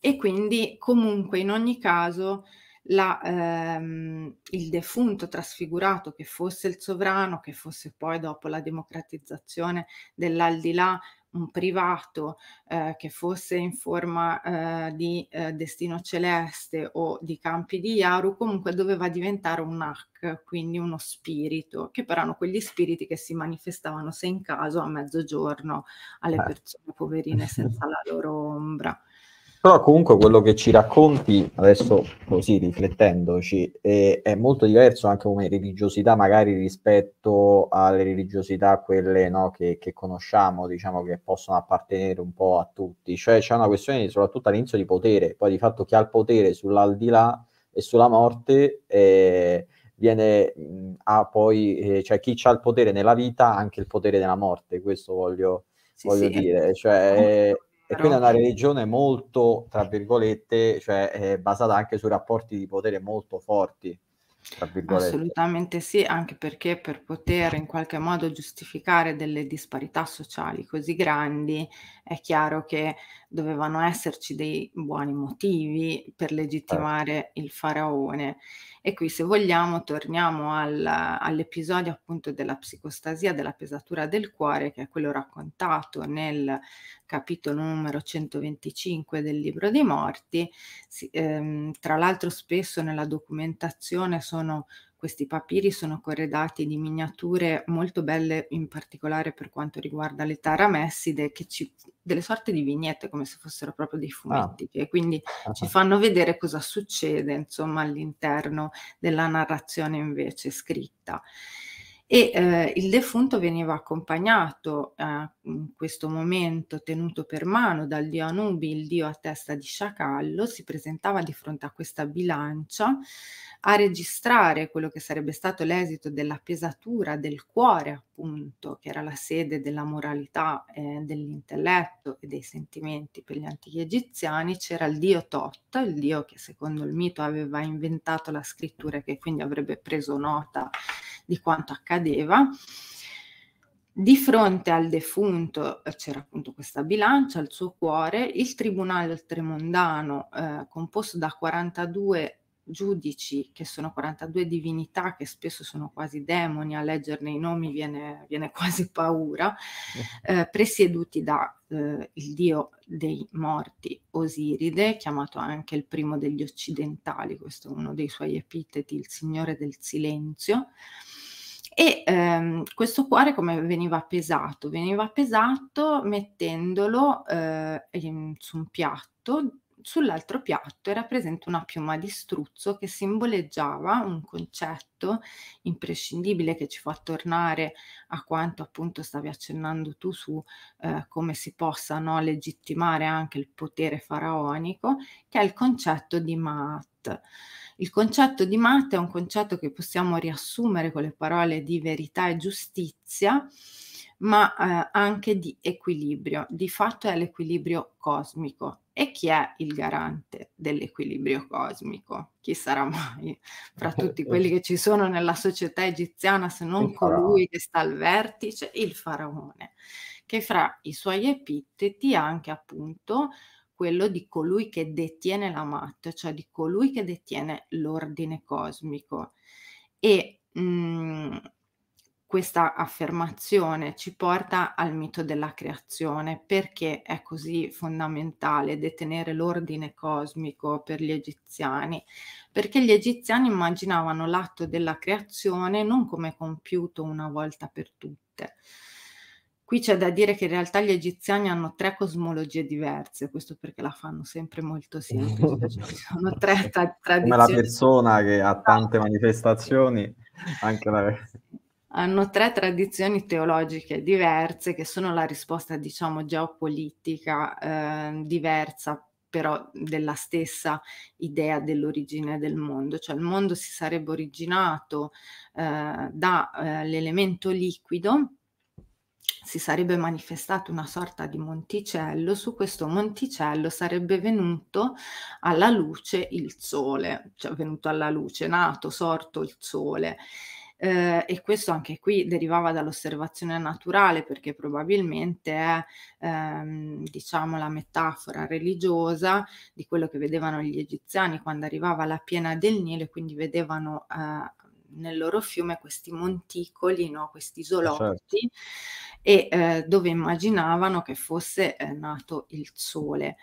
Speaker 2: e quindi comunque in ogni caso la, ehm, il defunto trasfigurato che fosse il sovrano, che fosse poi dopo la democratizzazione dell'aldilà un privato, eh, che fosse in forma eh, di eh, destino celeste o di campi di Yaru, comunque doveva diventare un Nak, quindi uno spirito, che però erano quegli spiriti che si manifestavano se in caso a mezzogiorno alle eh. persone poverine senza la loro ombra.
Speaker 1: Però comunque quello che ci racconti, adesso così riflettendoci, è, eh, è molto diverso anche come religiosità magari rispetto alle religiosità quelle no, che, che, conosciamo, diciamo che possono appartenere un po' a tutti. Cioè c'è una questione soprattutto all'inizio di potere, poi di fatto chi ha il potere sull'aldilà e sulla morte eh, viene, mh, poi, eh, cioè chi ha il potere nella vita ha anche il potere della morte, questo voglio, sì, voglio sì, dire. Cioè, è e quindi è una religione molto, tra virgolette, cioè basata anche su rapporti di potere molto forti.
Speaker 2: Assolutamente sì, anche perché per poter in qualche modo giustificare delle disparità sociali così grandi è chiaro che dovevano esserci dei buoni motivi per certo. legittimare il faraone. E qui, se vogliamo, torniamo al, all'episodio appunto della psicostasia, della pesatura del cuore, che è quello raccontato nel capitolo numero 125 del libro dei morti. Si, ehm, tra l'altro, spesso nella documentazione sono questi papiri sono corredati di miniature molto belle, in particolare per quanto riguarda le taramesside, che ci, delle sorte di vignette come se fossero proprio dei ah. fumetti, ah. che quindi ah. ci fanno vedere cosa succede insomma, all'interno della narrazione invece scritta e eh, il defunto veniva accompagnato eh, in questo momento tenuto per mano dal dio Anubi, il dio a testa di sciacallo, si presentava di fronte a questa bilancia a registrare quello che sarebbe stato l'esito della pesatura del cuore, appunto, che era la sede della moralità, eh, dell'intelletto e dei sentimenti per gli antichi egiziani, c'era il dio Tot, il dio che secondo il mito aveva inventato la scrittura e che quindi avrebbe preso nota di quanto accadeva. Di fronte al defunto eh, c'era appunto questa bilancia, il suo cuore, il tribunale oltremondano eh, composto da 42 giudici, che sono 42 divinità, che spesso sono quasi demoni, a leggerne i nomi viene, viene quasi paura, eh, presieduti dal eh, dio dei morti Osiride, chiamato anche il primo degli occidentali, questo è uno dei suoi epiteti, il signore del silenzio. E ehm, questo cuore come veniva pesato? Veniva pesato mettendolo eh, in, su un piatto Sull'altro piatto era presente una piuma di struzzo che simboleggiava un concetto imprescindibile che ci fa tornare a quanto appunto stavi accennando tu su eh, come si possa no, legittimare anche il potere faraonico, che è il concetto di Maat. Il concetto di Maat è un concetto che possiamo riassumere con le parole di verità e giustizia ma eh, anche di equilibrio. Di fatto è l'equilibrio cosmico. E chi è il garante dell'equilibrio cosmico? Chi sarà mai fra tutti quelli che ci sono nella società egiziana se non colui che sta al vertice? Il faraone, che fra i suoi epiteti ha anche appunto quello di colui che detiene la mat, cioè di colui che detiene l'ordine cosmico. E mh, mm, questa affermazione ci porta al mito della creazione. Perché è così fondamentale detenere l'ordine cosmico per gli egiziani? Perché gli egiziani immaginavano l'atto della creazione non come compiuto una volta per tutte. Qui c'è da dire che in realtà gli egiziani hanno tre cosmologie diverse, questo perché la fanno sempre molto semplice. Cioè sono tre tra- tradizioni. Come la
Speaker 1: persona che ha tante esatto. manifestazioni, anche la
Speaker 2: hanno tre tradizioni teologiche diverse che sono la risposta, diciamo, geopolitica eh, diversa però della stessa idea dell'origine del mondo, cioè il mondo si sarebbe originato eh, dall'elemento eh, liquido, si sarebbe manifestato una sorta di monticello, su questo monticello sarebbe venuto alla luce il sole, cioè venuto alla luce, nato, sorto il sole eh, e questo anche qui derivava dall'osservazione naturale perché probabilmente è ehm, diciamo la metafora religiosa di quello che vedevano gli egiziani quando arrivava la piena del Nilo e quindi vedevano eh, nel loro fiume questi monticoli, no? questi eh, certo. isolotti, certo. e eh, dove immaginavano che fosse eh, nato il sole.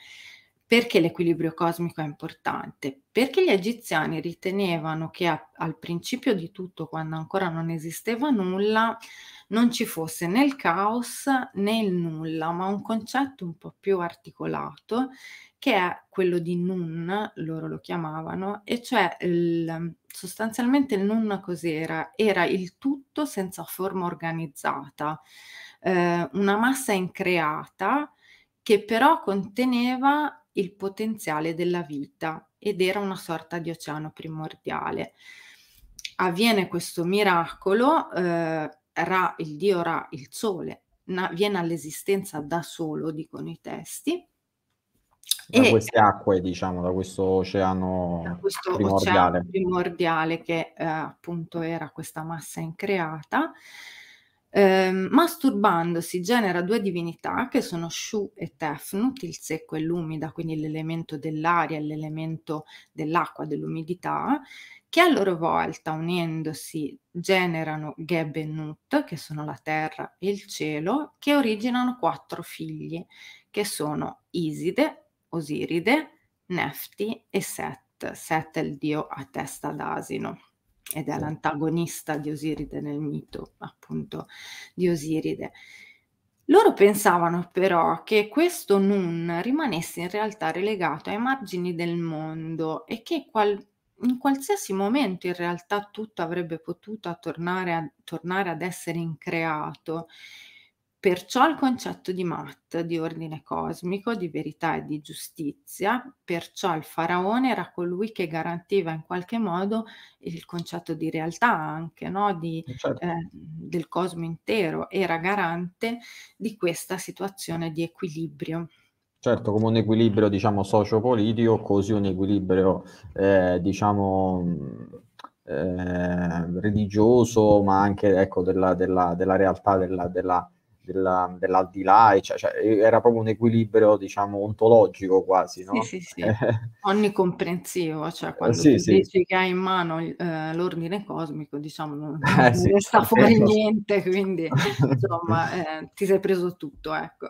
Speaker 2: Perché l'equilibrio cosmico è importante? Perché gli egiziani ritenevano che a, al principio di tutto, quando ancora non esisteva nulla, non ci fosse né il caos né il nulla, ma un concetto un po' più articolato che è quello di nun, loro lo chiamavano, e cioè il, sostanzialmente il nun cos'era? Era il tutto senza forma organizzata, eh, una massa increata che però conteneva il potenziale della vita ed era una sorta di oceano primordiale. Avviene questo miracolo, eh, Ra, il dio Ra, il sole, na- viene all'esistenza da solo, dicono i testi. Da e, queste
Speaker 1: acque, diciamo, da questo oceano da questo primordiale. Oceano
Speaker 2: primordiale che eh, appunto era questa massa increata. Eh, masturbandosi genera due divinità che sono Shu e Tefnut, il secco e l'umida, quindi l'elemento dell'aria e l'elemento dell'acqua, dell'umidità, che a loro volta unendosi generano Geb e Nut, che sono la terra e il cielo, che originano quattro figli, che sono Iside, Osiride, Nefti e Set. Set è il dio a testa d'asino ed è mm. l'antagonista di Osiride nel mito, appunto, di Osiride. Loro pensavano però che questo nun rimanesse in realtà relegato ai margini del mondo e che qual- in qualsiasi momento in realtà tutto avrebbe potuto tornare, a- tornare ad essere increato Perciò il concetto di Mat, di ordine cosmico, di verità e di giustizia, perciò il faraone era colui che garantiva in qualche modo il concetto di realtà anche, no? di, eh, certo. eh, del cosmo intero, era garante di questa situazione di equilibrio.
Speaker 1: Certo, come un equilibrio diciamo socio-politico, così un equilibrio eh, diciamo... Eh, religioso, ma anche ecco, della, della, della realtà della, della della, dell'aldilà, cioè, cioè, era proprio un equilibrio, diciamo, ontologico quasi, no? Sì, sì, sì.
Speaker 2: onnicomprensivo, cioè eh, quando sì, sì. dici che hai in mano eh, l'ordine cosmico, diciamo, non, eh, non sì, resta fuori niente, quindi insomma, eh, ti sei preso tutto, ecco.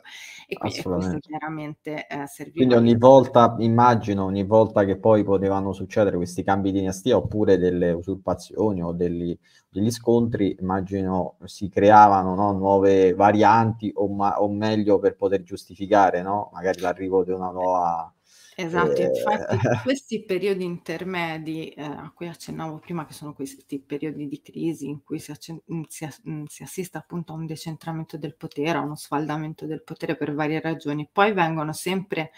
Speaker 2: E, quindi, e questo chiaramente eh, serviva. Quindi ogni
Speaker 1: volta, immagino, ogni volta che poi potevano succedere questi cambi di dinastia oppure delle usurpazioni o degli degli scontri, immagino si creavano no, nuove varianti o, ma- o, meglio per poter giustificare no? magari l'arrivo di una nuova...
Speaker 2: Esatto, eh... infatti questi periodi intermedi eh, a cui accennavo prima, che sono questi periodi di crisi in cui si, accen- mm, si, ass- mm, si, assiste appunto a un decentramento del potere, a uno sfaldamento del potere per varie ragioni, poi vengono sempre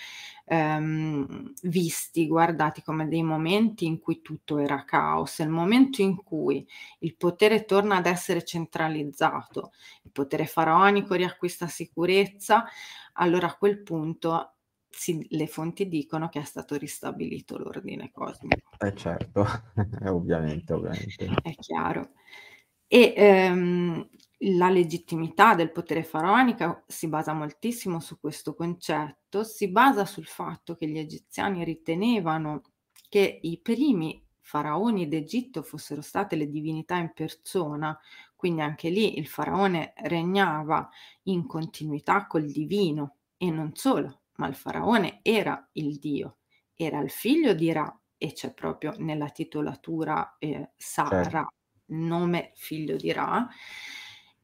Speaker 2: ehm, visti, guardati come dei momenti in cui tutto era caos, il momento in cui il potere torna ad essere centralizzato, il potere faraonico mm. riacquista sicurezza, allora a quel punto si, le fonti dicono che è stato ristabilito l'ordine cosmico.
Speaker 1: Eh certo, ovviamente, ovviamente.
Speaker 2: È chiaro. E ehm, la legittimità del potere faraonico si basa moltissimo su questo concetto, si basa sul fatto che gli egiziani ritenevano che i primi faraoni d'Egitto fossero state le divinità in persona, quindi anche lì il faraone regnava in continuità col divino e non solo, ma il faraone era il dio, era il figlio di Ra e c'è proprio nella titolatura eh, Sa certo. nome figlio di Ra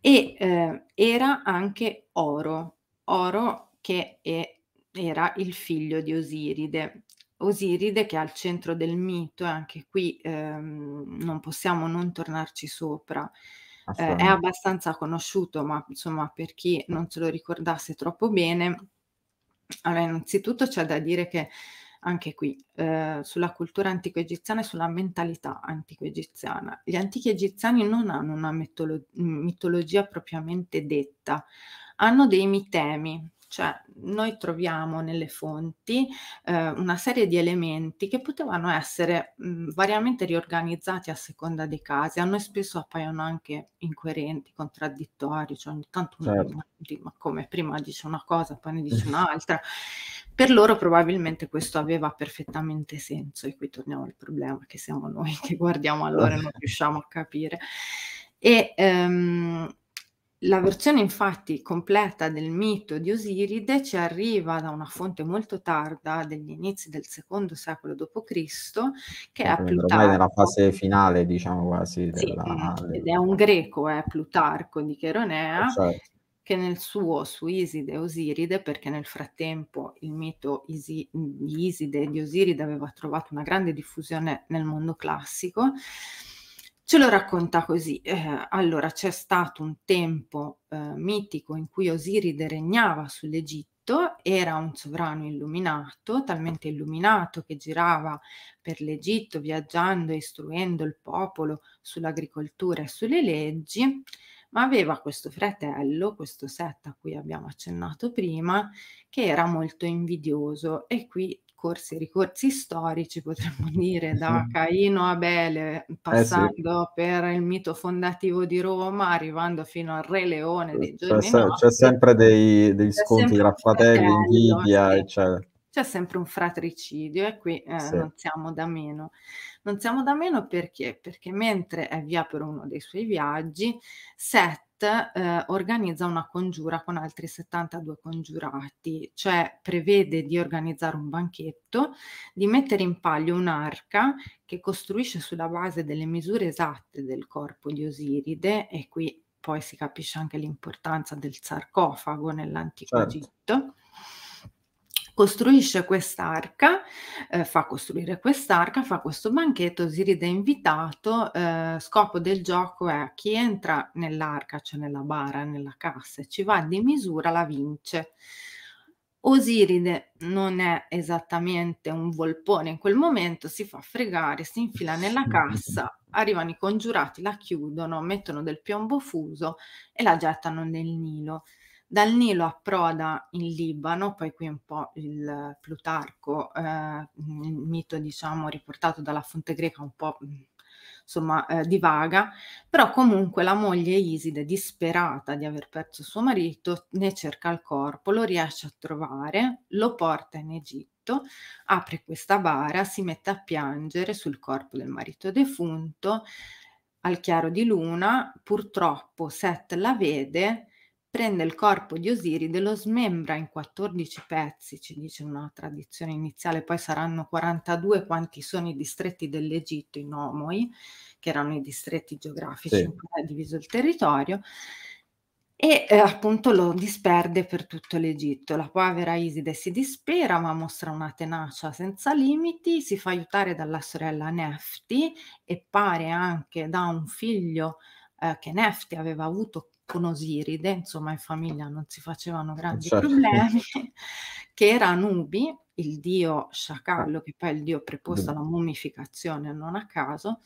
Speaker 2: e eh, era anche Oro,
Speaker 1: Oro
Speaker 2: che è, era il figlio di Osiride. Osiride che è al centro del mito, e anche qui ehm, non possiamo non tornarci sopra. Eh, è abbastanza conosciuto, ma insomma per chi non se lo ricordasse troppo bene, allora innanzitutto c'è da dire che anche qui, eh, sulla cultura antico-egiziana e sulla mentalità antico-egiziana. Gli antichi egiziani non hanno una mitolo- mitologia propriamente detta, hanno dei mitemi, cioè noi troviamo nelle fonti eh, una serie di elementi che potevano essere mh, mm, variamente riorganizzati a seconda dei casi, a noi spesso appaiono anche incoerenti, contraddittori, cioè ogni tanto certo. come prima dice una cosa, poi ne dice un'altra. Per loro probabilmente questo aveva perfettamente senso e qui torniamo al problema che siamo noi che guardiamo allora e non riusciamo a capire. E, um, la versione infatti completa del mito di Osiride ci arriva da una fonte molto tarda degli inizi del secondo secolo d.C. che eh, è Plutarco. Ormai nella
Speaker 1: fase finale, diciamo quasi. Della... Sì, ed
Speaker 2: è un greco, è eh, Plutarco di Cheronea. Eh, certo. Che nel suo su Iside e Osiride, perché nel frattempo il mito Isi, di Iside e di Osiride aveva trovato una grande diffusione nel mondo classico, Ce lo racconta così. Eh, allora, c'è stato un tempo eh, mitico in cui Osiride regnava sull'Egitto, era un sovrano illuminato, talmente illuminato che girava per l'Egitto viaggiando e istruendo il popolo sull'agricoltura e sulle leggi, ma aveva questo fratello, questo set a cui abbiamo accennato prima, che era molto invidioso e qui percorsi, ricorsi storici, potremmo dire, da Caino a Abele, passando eh sì. per il mito fondativo di Roma, arrivando fino al Re Leone dei giorni c'è, c'è sempre
Speaker 1: dei, degli scontri tra fratelli, invidia, sì. eccetera.
Speaker 2: C'è sempre un fratricidio e qui eh, sì. non siamo da meno. Non siamo da meno perché? Perché mentre è via per uno dei suoi viaggi, Seth eh, organizza una congiura con altri 72 congiurati, cioè prevede di organizzare un banchetto, di mettere in palio un'arca che costruisce sulla base delle misure esatte del corpo di Osiride e qui poi si capisce anche l'importanza del sarcofago nell'antico certo. Egitto costruisce quest'arca, eh, fa costruire quest'arca, fa questo banchetto, Osiride è invitato, eh, scopo del gioco è chi entra nell'arca, cioè nella bara, nella cassa e ci va di misura la vince. Osiride non è esattamente un volpone in quel momento, si fa fregare, si infila nella cassa, arrivano i congiurati, la chiudono, mettono del piombo fuso e la gettano nel Nilo. Dal Nilo approda in Libano, poi qui un po' il Plutarco, eh, il mito diciamo riportato dalla fonte greca un po' mm, insomma eh, divaga, però comunque la moglie Iside, disperata di aver perso suo marito, ne cerca il corpo, lo riesce a trovare, lo porta in Egitto apre questa bara, si mette a piangere sul corpo del marito defunto. Al chiaro di luna, purtroppo Seth la vede prende il corpo di Osiride, lo smembra in 14 pezzi, ci dice una tradizione iniziale, poi saranno 42 quanti sono i distretti dell'Egitto, i nomoi, che erano i distretti geografici sì. in cui è diviso il territorio, e eh, appunto lo disperde per tutto l'Egitto. La povera Iside si dispera, ma mostra una tenacia senza limiti, si fa aiutare dalla sorella Nefti e pare anche da un figlio eh, che Nefti aveva avuto con Osiride, insomma in famiglia non si facevano eh, grandi certo. problemi, che era Nubi, il dio sciacallo, che poi è il dio preposto alla mummificazione non a caso,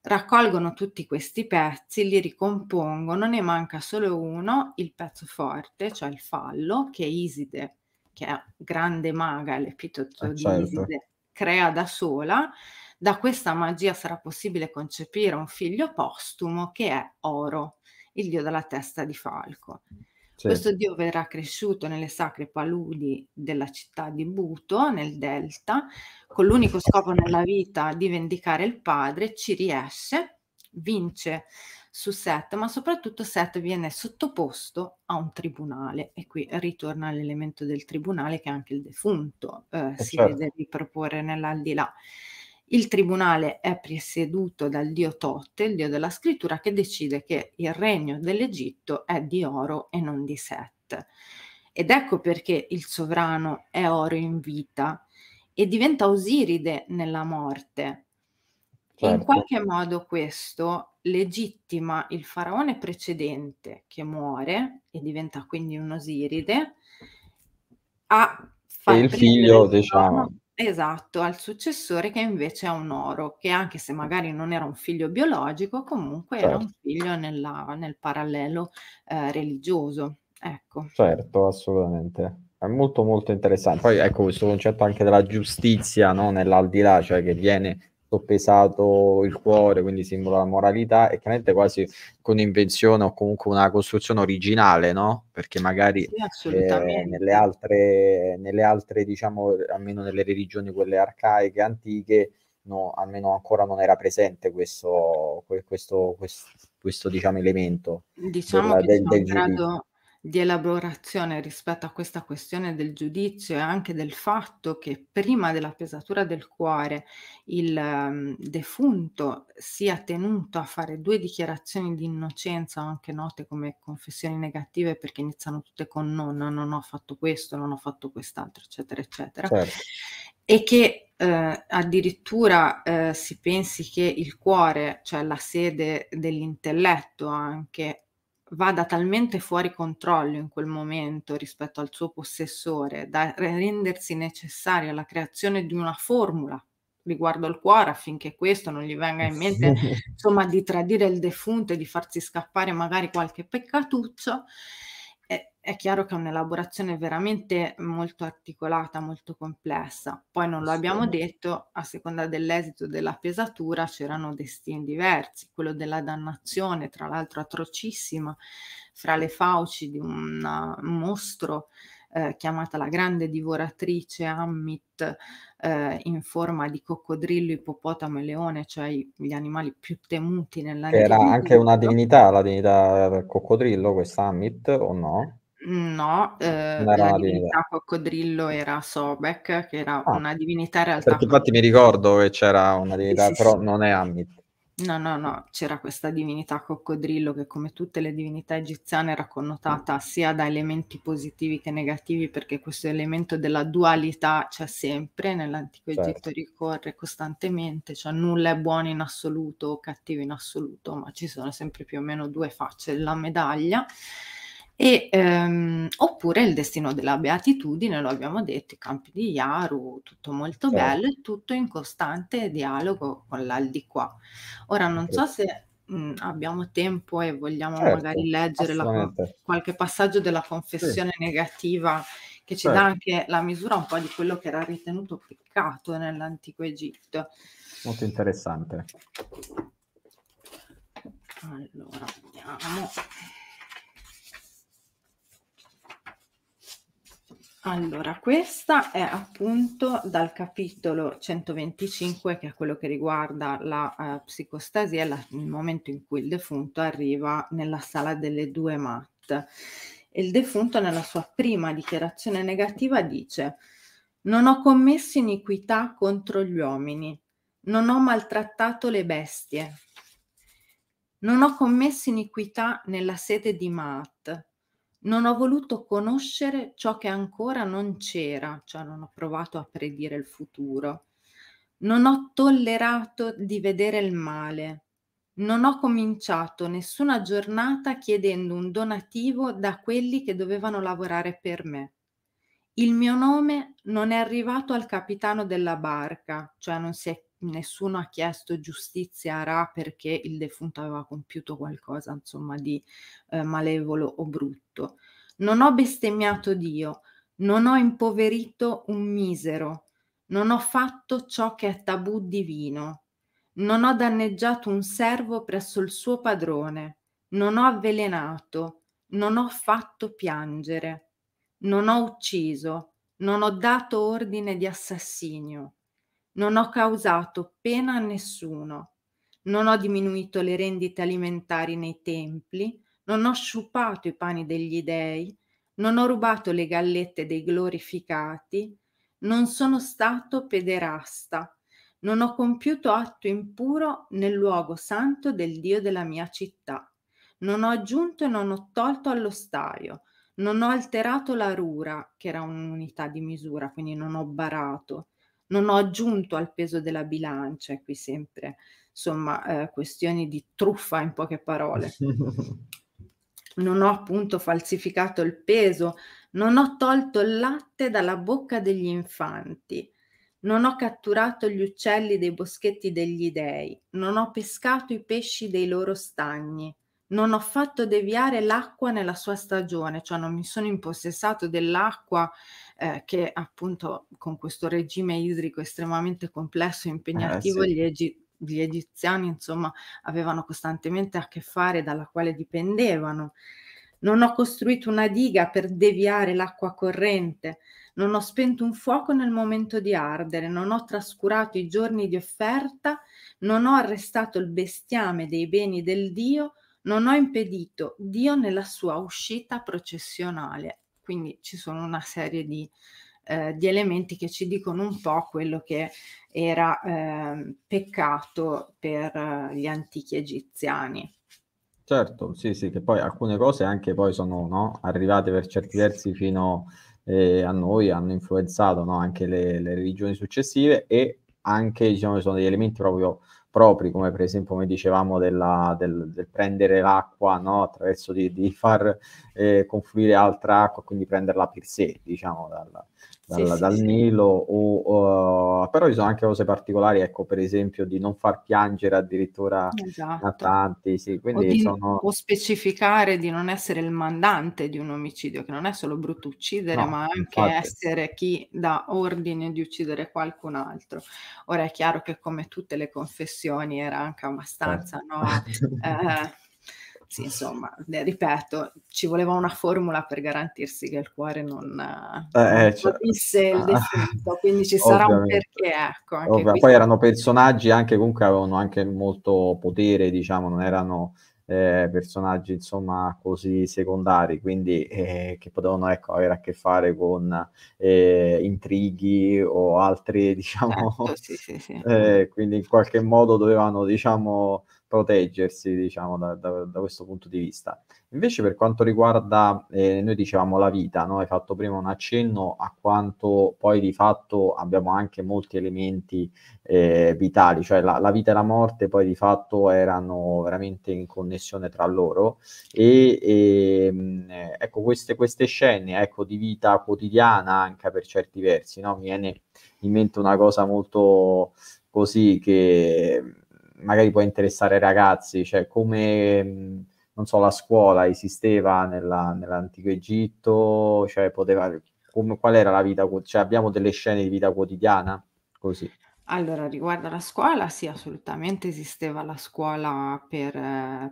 Speaker 2: raccolgono tutti questi pezzi, li ricompongono, ne manca solo uno, il pezzo forte, cioè il fallo, che Iside, che è grande maga, l'epiteto eh, di certo. Iside, crea da sola. Da questa magia sarà possibile concepire un figlio postumo che è Oro, il dio dalla testa di falco. Certo. Questo dio verrà cresciuto nelle sacre paludi della città di Buto, nel delta, con l'unico scopo nella vita di vendicare il padre, ci riesce, vince su Set, ma soprattutto Set viene sottoposto a un tribunale e qui ritorna l'elemento del tribunale che anche il defunto eh, eh, si certo. vede riproporre nell'aldilà. Il tribunale è presieduto dal dio Totte, il dio della scrittura, che decide che il regno dell'Egitto è di oro e non di Set. Ed ecco perché il sovrano è oro in vita e diventa Osiride nella morte. Certo. In qualche modo questo legittima il faraone precedente che muore e diventa quindi un Osiride a far il figlio, diciamo, Esatto, al successore che invece è un Oro, che anche se magari non era un figlio biologico, comunque era un certo. figlio nella nel parallelo, ehm, religioso, ecco.
Speaker 1: Certo, assolutamente. È molto, molto interessante. poi ecco questo concetto anche della giustizia, no, nell'aldilà, cioè che viene pesato il cuore, quindi simbolo la moralità, e chiaramente quasi con invenzione o comunque una costruzione originale, no? Perché magari sì, eh, nelle altre, nelle altre, diciamo, almeno nelle religioni quelle arcaiche, antiche, no, almeno ancora non era presente questo, questo, questo, questo diciamo, elemento. Diciamo della, che del, del grado,
Speaker 2: di elaborazione rispetto a questa questione del giudizio e anche del fatto che prima della pesatura del cuore il um, defunto sia tenuto a fare due dichiarazioni di innocenza, anche note come confessioni negative, perché iniziano tutte con no, no, non ho fatto questo, non ho fatto quest'altro, eccetera, eccetera. Certo. E che eh, addirittura eh, si pensi che il cuore, cioè la sede dell'intelletto anche, vada talmente fuori controllo in quel momento rispetto al suo possessore da rendersi necessaria la creazione di una formula riguardo al cuore affinché questo non gli venga in mente insomma di tradire il defunto e di farsi scappare magari qualche peccatuccio è chiaro che è un'elaborazione veramente molto articolata, molto complessa. Poi non lo abbiamo detto, a seconda dell'esito della pesatura c'erano destini diversi, quello della dannazione, tra l'altro atrocissima, fra le fauci di un mostro eh, chiamata la grande divoratrice Amit eh, in forma di coccodrillo, ippopotamo e leone, cioè gli animali più temuti nell'antichità. Era anche una
Speaker 1: divinità, la divinità coccodrillo, questa Amit o no?
Speaker 2: No, eh, la, divinità coccodrillo era Sobek, che era ah, una divinità in realtà. Perché infatti mi
Speaker 1: ricordo che c'era una divinità, sì, però sì. non è Amit.
Speaker 2: No, no, no, c'era questa divinità coccodrillo che come tutte le divinità egiziane era connotata mm. sia da elementi positivi che negativi, perché questo elemento della dualità c'è sempre, nell'antico certo. Egitto ricorre costantemente, cioè nulla è buono in assoluto o cattivo in assoluto, ma ci sono sempre più o meno due facce della medaglia. E, ehm, oppure il destino della beatitudine, lo abbiamo detto, i campi di Yaru, tutto molto eh. bello e tutto in costante dialogo con l'aldiqua. Ora non so certo. se mh, mhmm, abbiamo tempo e vogliamo certo, magari leggere la, qualche passaggio della confessione sì. negativa che ci certo. dà anche la misura un po' di quello che era ritenuto peccato nell'antico Egitto.
Speaker 1: Molto interessante.
Speaker 2: Allora, andiamo. Allora, questa è appunto dal capitolo 125, che è quello che riguarda la uh, psicostasi, è la, il momento in cui il defunto arriva nella sala delle due mat. Il defunto nella sua prima dichiarazione negativa dice «Non ho commesso iniquità contro gli uomini, non ho maltrattato le bestie, non ho commesso iniquità nella sede di Maat, non ho voluto conoscere ciò che ancora non c'era, cioè non ho provato a predire il futuro. Non ho tollerato di vedere il male. Non ho cominciato nessuna giornata chiedendo un donativo da quelli che dovevano lavorare per me. Il mio nome non è arrivato al capitano della barca, cioè non si è nessuno ha chiesto giustizia a Ra perché il defunto aveva compiuto qualcosa, insomma, di eh, malevolo o brutto. Non ho bestemmiato Dio, non ho impoverito un misero, non ho fatto ciò che è tabù divino, non ho danneggiato un servo presso il suo padrone, non ho avvelenato, non ho fatto piangere, non ho ucciso, non ho dato ordine di assassinio non ho causato pena a nessuno. Non ho diminuito le rendite alimentari nei templi, non ho sciupato i pani degli dei, non ho rubato le gallette dei glorificati, non sono stato pederasta, non ho compiuto atto impuro nel luogo santo del Dio della mia città, non ho aggiunto e non ho tolto allo staio, non ho alterato la rura, che era un'unità di misura, quindi non ho barato, non ho aggiunto al peso della bilancia, qui sempre, insomma, eh, questioni di truffa in poche parole. Non ho appunto falsificato il peso, non ho tolto il latte dalla bocca degli infanti, non ho catturato gli uccelli dei boschetti degli dei, non ho pescato i pesci dei loro stagni, non ho fatto deviare l'acqua nella sua stagione, cioè non mi sono impossessato dell'acqua eh, che appunto con questo regime idrico estremamente complesso e eh, impegnativo eh, sì. gli, egi- gli egiziani insomma avevano costantemente a che fare dalla quale dipendevano. Non ho costruito una diga per deviare l'acqua corrente, non ho spento un fuoco nel momento di ardere, non ho trascurato i giorni di offerta, non ho arrestato il bestiame dei beni del Dio, non ho impedito Dio nella sua uscita processionale. Quindi ci sono una serie di, eh, di elementi che ci dicono un po' quello che era eh, peccato per eh, gli antichi egiziani.
Speaker 1: Certo, sì, sì, che poi alcune cose anche poi sono no, arrivate per certi versi fino eh, a noi, hanno influenzato no, anche le, le religioni successive e anche diciamo, sono degli elementi proprio propri, come per esempio, come dicevamo, della, del, del, prendere l'acqua no? attraverso di, di far eh, confluire altra acqua, quindi prenderla per sé, diciamo, dal, dal, sì, dal sì, Nilo, o, uh, però ci sono anche cose particolari, ecco per esempio di non far piangere addirittura
Speaker 2: esatto.
Speaker 1: tanti, sì, quindi o, di, sono... o
Speaker 2: specificare di non essere il mandante di un omicidio, che non è solo brutto uccidere, no, ma anche infatti. essere chi dà ordine di uccidere qualcun altro. Ora è chiaro che come tutte le confessioni era anche abbastanza... No? Certo. eh, ragazzi, insomma, ripeto, ci voleva una formula per garantirsi che il cuore non capisse eh, eh, eh, cioè, il ah, defunto, quindi ci sarà un perché, ecco. Poi erano
Speaker 1: personaggi anche comunque avevano anche molto potere, diciamo, non erano eh, personaggi insomma così secondari, quindi eh, che potevano ecco, avere a che fare con eh, intrighi o altri, diciamo, certo, sì, sì, sì. quindi in qualche modo dovevano diciamo proteggersi diciamo, da, da, da, questo punto di vista. Invece per quanto riguarda, eh, noi dicevamo la vita, no? hai fatto prima un accenno a quanto poi di fatto abbiamo anche molti elementi eh, vitali, cioè la, la, vita e la morte poi di fatto erano veramente in connessione tra loro e, e ehm, ecco queste, queste scene ecco, di vita quotidiana anche per certi versi, no? mi viene in mente una cosa molto così che magari può interessare i ragazzi, cioè come non so, la scuola esisteva nella, nell'antico Egitto, cioè poteva, come, qual era la vita, cioè abbiamo delle scene di vita quotidiana così.
Speaker 2: Allora, riguardo alla scuola, sì, assolutamente esisteva la scuola per,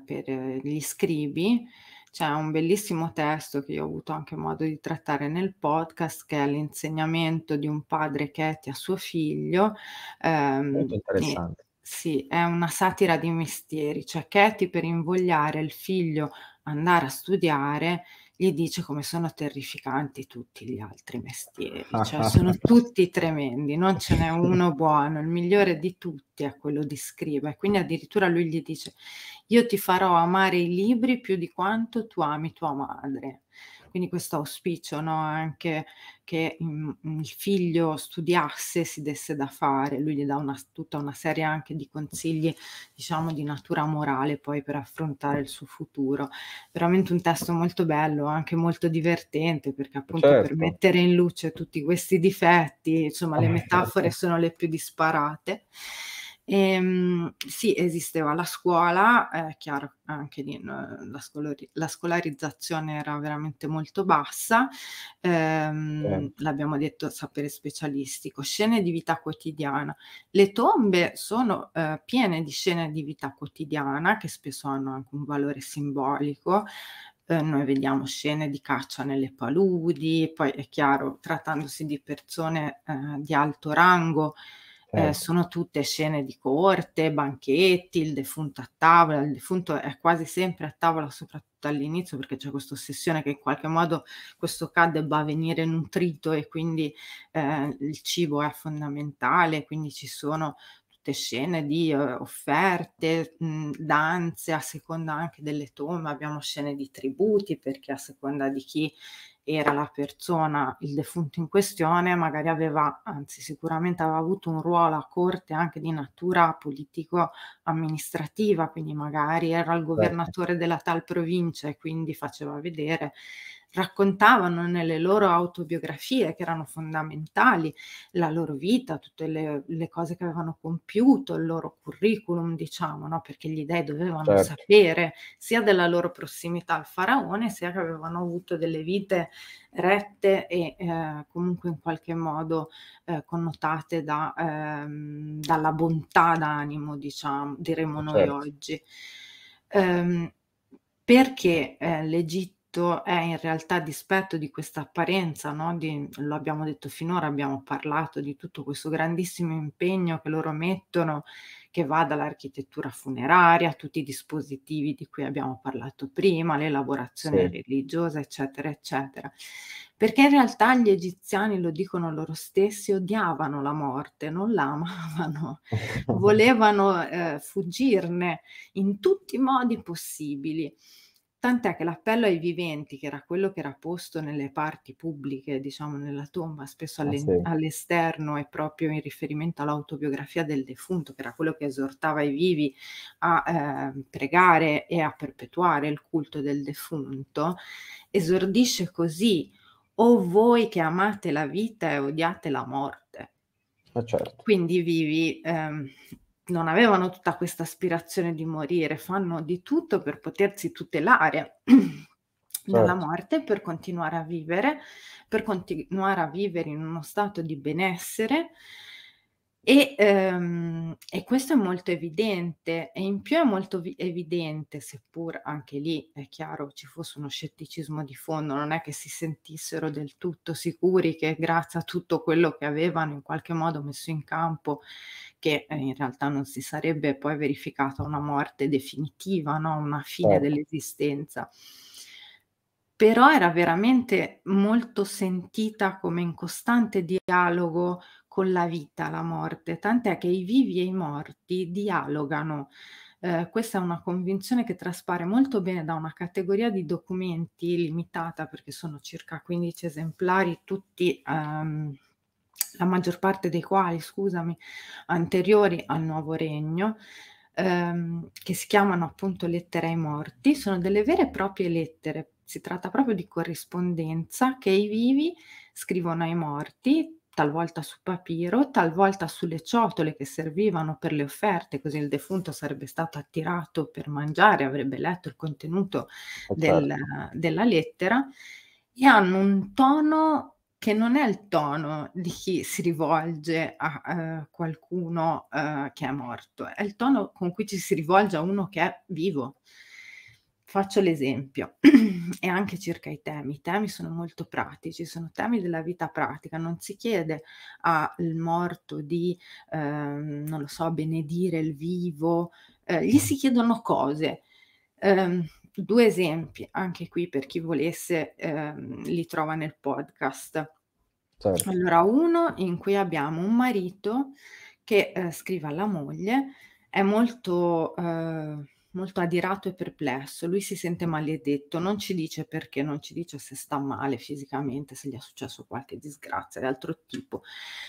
Speaker 2: per gli scribi, c'è un bellissimo testo che io ho avuto anche modo di trattare nel podcast, che è l'insegnamento di un padre che è a suo figlio. Ehm, Molto interessante. Sì, è una satira di mestieri, cioè Katie per invogliare il figlio ad andare a studiare gli dice come sono terrificanti tutti gli altri mestieri, cioè sono tutti tremendi, non ce n'è uno buono, il migliore di tutti è quello di scrivere, quindi addirittura lui gli dice io ti farò amare i libri più di quanto tu ami tua madre. Quindi questo auspicio no? anche che mm, mm, il figlio studiasse, si desse da fare, lui gli dà una, tutta una serie anche di consigli, diciamo, di natura morale poi per affrontare il suo futuro. Veramente un testo molto bello, anche molto divertente, perché appunto certo. per mettere in luce tutti questi difetti, insomma, le metafore sono le più disparate. Ehm, sì, esisteva la scuola, è eh, chiaro anche lì la, scolari- la, scolarizzazione era veramente molto bassa, ehm, eh. l'abbiamo detto sapere specialistico, scene di vita quotidiana. Le tombe sono eh, piene di scene di vita quotidiana che spesso hanno anche un valore simbolico, eh, noi vediamo scene di caccia nelle paludi, poi è chiaro, trattandosi di persone eh, di alto rango, eh. Eh, sono tutte scene di corte, banchetti, il defunto a tavola, il defunto è quasi sempre a tavola, soprattutto all'inizio, perché c'è questa ossessione che in qualche modo questo CAD debba venire nutrito e quindi eh, il cibo è fondamentale, quindi ci sono tutte scene di eh, offerte, mh, mm, danze, a seconda anche delle tombe, abbiamo scene di tributi, perché a seconda di chi era la persona, il defunto in questione, magari aveva, anzi sicuramente aveva avuto un ruolo a corte anche di natura politico-amministrativa, quindi magari era il certo. governatore della tal provincia e quindi faceva vedere raccontavano nelle loro autobiografie, che erano fondamentali, la loro vita, tutte le, le cose che avevano compiuto, il loro curriculum, diciamo, no? perché gli dei dovevano certo. sapere sia della loro prossimità al faraone, sia che avevano avuto delle vite rette e eh, comunque in qualche modo eh, connotate da, ehm, dalla bontà d'animo, diciamo, diremmo certo. noi oggi. Um, perché eh, l'Egitto questo è in realtà dispetto di questa apparenza, no? di, lo abbiamo detto finora, abbiamo parlato di tutto questo grandissimo impegno che loro mettono, che va dall'architettura funeraria, tutti i dispositivi di cui abbiamo parlato prima, l'elaborazione sì. religiosa, eccetera, eccetera. Perché in realtà gli egiziani, lo dicono loro stessi, odiavano la morte, non la amavano, volevano eh, fuggirne in tutti i modi possibili. Tant'è che l'appello ai viventi, che era quello che era posto nelle parti pubbliche, diciamo nella tomba, spesso ah, all'esterno e proprio in riferimento all'autobiografia del defunto, che era quello che esortava i vivi a eh, pregare e a perpetuare il culto del defunto, esordisce così, o voi che amate la vita e odiate la morte. Ah, certo. Quindi vivi... Ehm, non avevano tutta questa aspirazione di morire, fanno di tutto per potersi tutelare
Speaker 1: dalla certo.
Speaker 2: morte, per continuare a vivere, per continuare a vivere in uno stato di benessere e, ehm, e, questo è molto evidente e in più è molto vi- evidente, seppur anche lì è chiaro ci fosse uno scetticismo di fondo, non è che si sentissero del tutto sicuri che grazie a tutto quello che avevano in qualche modo messo in campo, che eh, in realtà non si sarebbe poi verificata una morte definitiva, no? una fine eh. dell'esistenza però era veramente molto sentita come in costante dialogo con la vita la morte, tant'è che i vivi e i morti dialogano. Eh, questa è una convinzione che traspare molto bene da una categoria di documenti limitata, perché sono circa 15 esemplari, tutti, ehm, la maggior parte dei quali, scusami, anteriori al Nuovo Regno, ehm, che si chiamano appunto lettere ai morti, sono delle vere e proprie lettere. Si tratta proprio di corrispondenza che i vivi scrivono ai morti, talvolta su papiro, talvolta sulle ciotole che servivano per le offerte, così il defunto sarebbe stato attirato per mangiare, avrebbe letto il contenuto eh, del, certo. della lettera, e hanno un tono che non è il tono di chi si rivolge a uh, qualcuno uh, che è morto, è il tono con cui ci si rivolge a uno che è vivo. Faccio l'esempio, e anche circa i temi. I temi sono molto pratici, sono temi della vita pratica. Non si chiede al morto di, ehm, non lo so, benedire il vivo, eh, gli si chiedono cose. Um, due esempi, anche qui per chi volesse, um, li trova nel podcast. Certo. Allora, uno in cui abbiamo un marito che uh, scrive alla moglie, è molto... Eh, molto adirato e perplesso, lui si sente maledetto, non ci dice perché, non ci dice se sta male fisicamente, se gli è successo qualche disgrazia di altro tipo.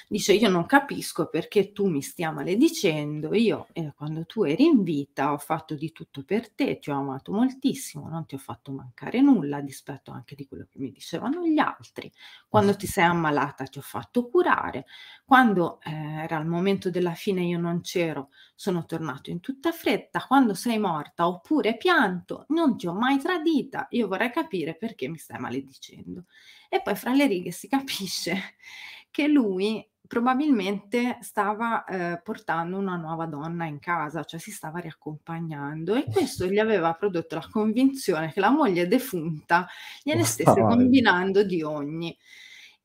Speaker 2: Dice io non capisco perché tu mi stia maledicendo, io eh, quando tu eri in vita ho fatto di tutto per te, ti ho amato moltissimo, non ti ho fatto mancare nulla, dispetto anche di quello che mi dicevano gli altri. Quando ti sei ammalata ti ho fatto curare, quando eh, era il momento della fine io non c'ero, sono tornato in tutta fretta, quando sei morto morta oppure pianto, non ti ho mai tradita, io vorrei capire perché mi stai maledicendo. E poi fra le righe si capisce che lui probabilmente stava eh, portando una nuova donna in casa, cioè si stava riaccompagnando e questo gli aveva prodotto la convinzione che la moglie defunta gliene stesse combinando di ogni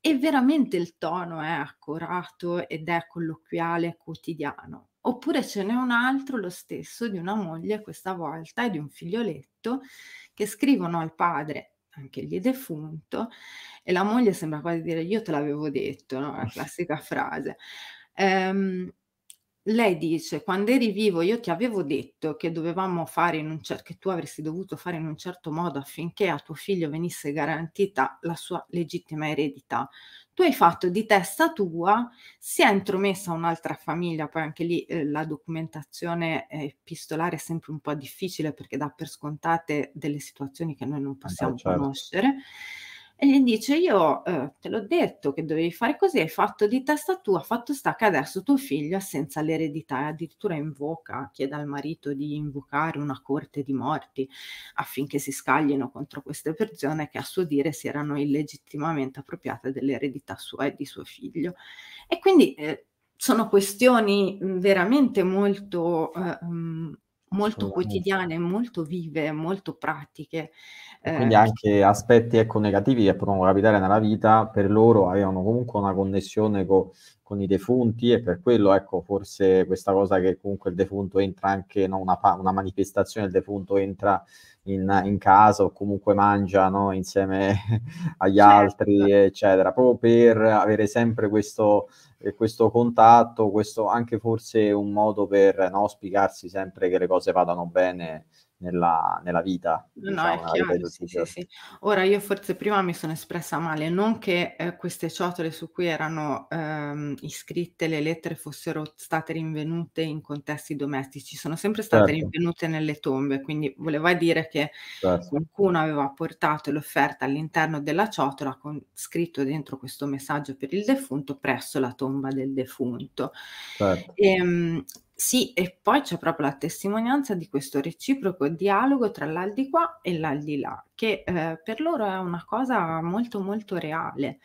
Speaker 2: e veramente il tono è eh, accurato ed è colloquiale, quotidiano. Oppure ce n'è un altro, lo stesso, di una moglie questa volta e di un figlioletto che scrivono al padre, anche lì defunto, e la moglie sembra quasi dire io te l'avevo detto, no? la classica frase. Ehm, lei dice, quando eri vivo io ti avevo detto che dovevamo fare in un certo, che tu avresti dovuto fare in un certo modo affinché a tuo figlio venisse garantita la sua legittima eredità. Tu hai fatto di testa tua, si è intromessa un'altra famiglia, poi anche lì eh, la documentazione epistolare è sempre un po' difficile perché dà per scontate delle situazioni che noi non eh, possiamo ah, certo. conoscere e gli dice io eh, te l'ho detto che dovevi fare così, hai fatto di testa tua, fatto sta che adesso tuo figlio è senza l'eredità e addirittura invoca, chiede al marito di invocare una corte di morti affinché si scaglino contro queste persone che a suo dire si erano illegittimamente appropriate dell'eredità sua e di suo figlio. E quindi eh, sono questioni veramente molto eh, molto quotidiane, molto vive, molto pratiche. Eh, quindi
Speaker 1: anche aspetti ecco, negativi che potevano capitare nella vita, per loro avevano comunque una connessione co- con i defunti e per quello ecco, forse questa cosa che comunque il defunto entra anche, no, una, pa- una, manifestazione del defunto entra in, in casa o comunque mangia no, insieme agli certo. altri, eccetera, proprio per avere sempre questo questo contatto, questo anche forse un modo per no, spiegarsi sempre che le cose vadano bene nella, nella vita. No, diciamo, è chiaro, sì, sì,
Speaker 2: sì. Ora io forse prima mi sono espressa male, non che eh, queste ciotole su cui erano ehm, iscritte le lettere fossero state rinvenute in contesti domestici, sono sempre state certo. rinvenute nelle tombe, quindi voleva dire che certo. qualcuno aveva portato l'offerta all'interno della ciotola con scritto dentro questo messaggio per il defunto presso la tomba del defunto. Certo. E, ehm, sì, e poi c'è proprio la testimonianza di questo reciproco dialogo tra l'al qua e l'aldilà, che eh, per loro è una cosa molto molto reale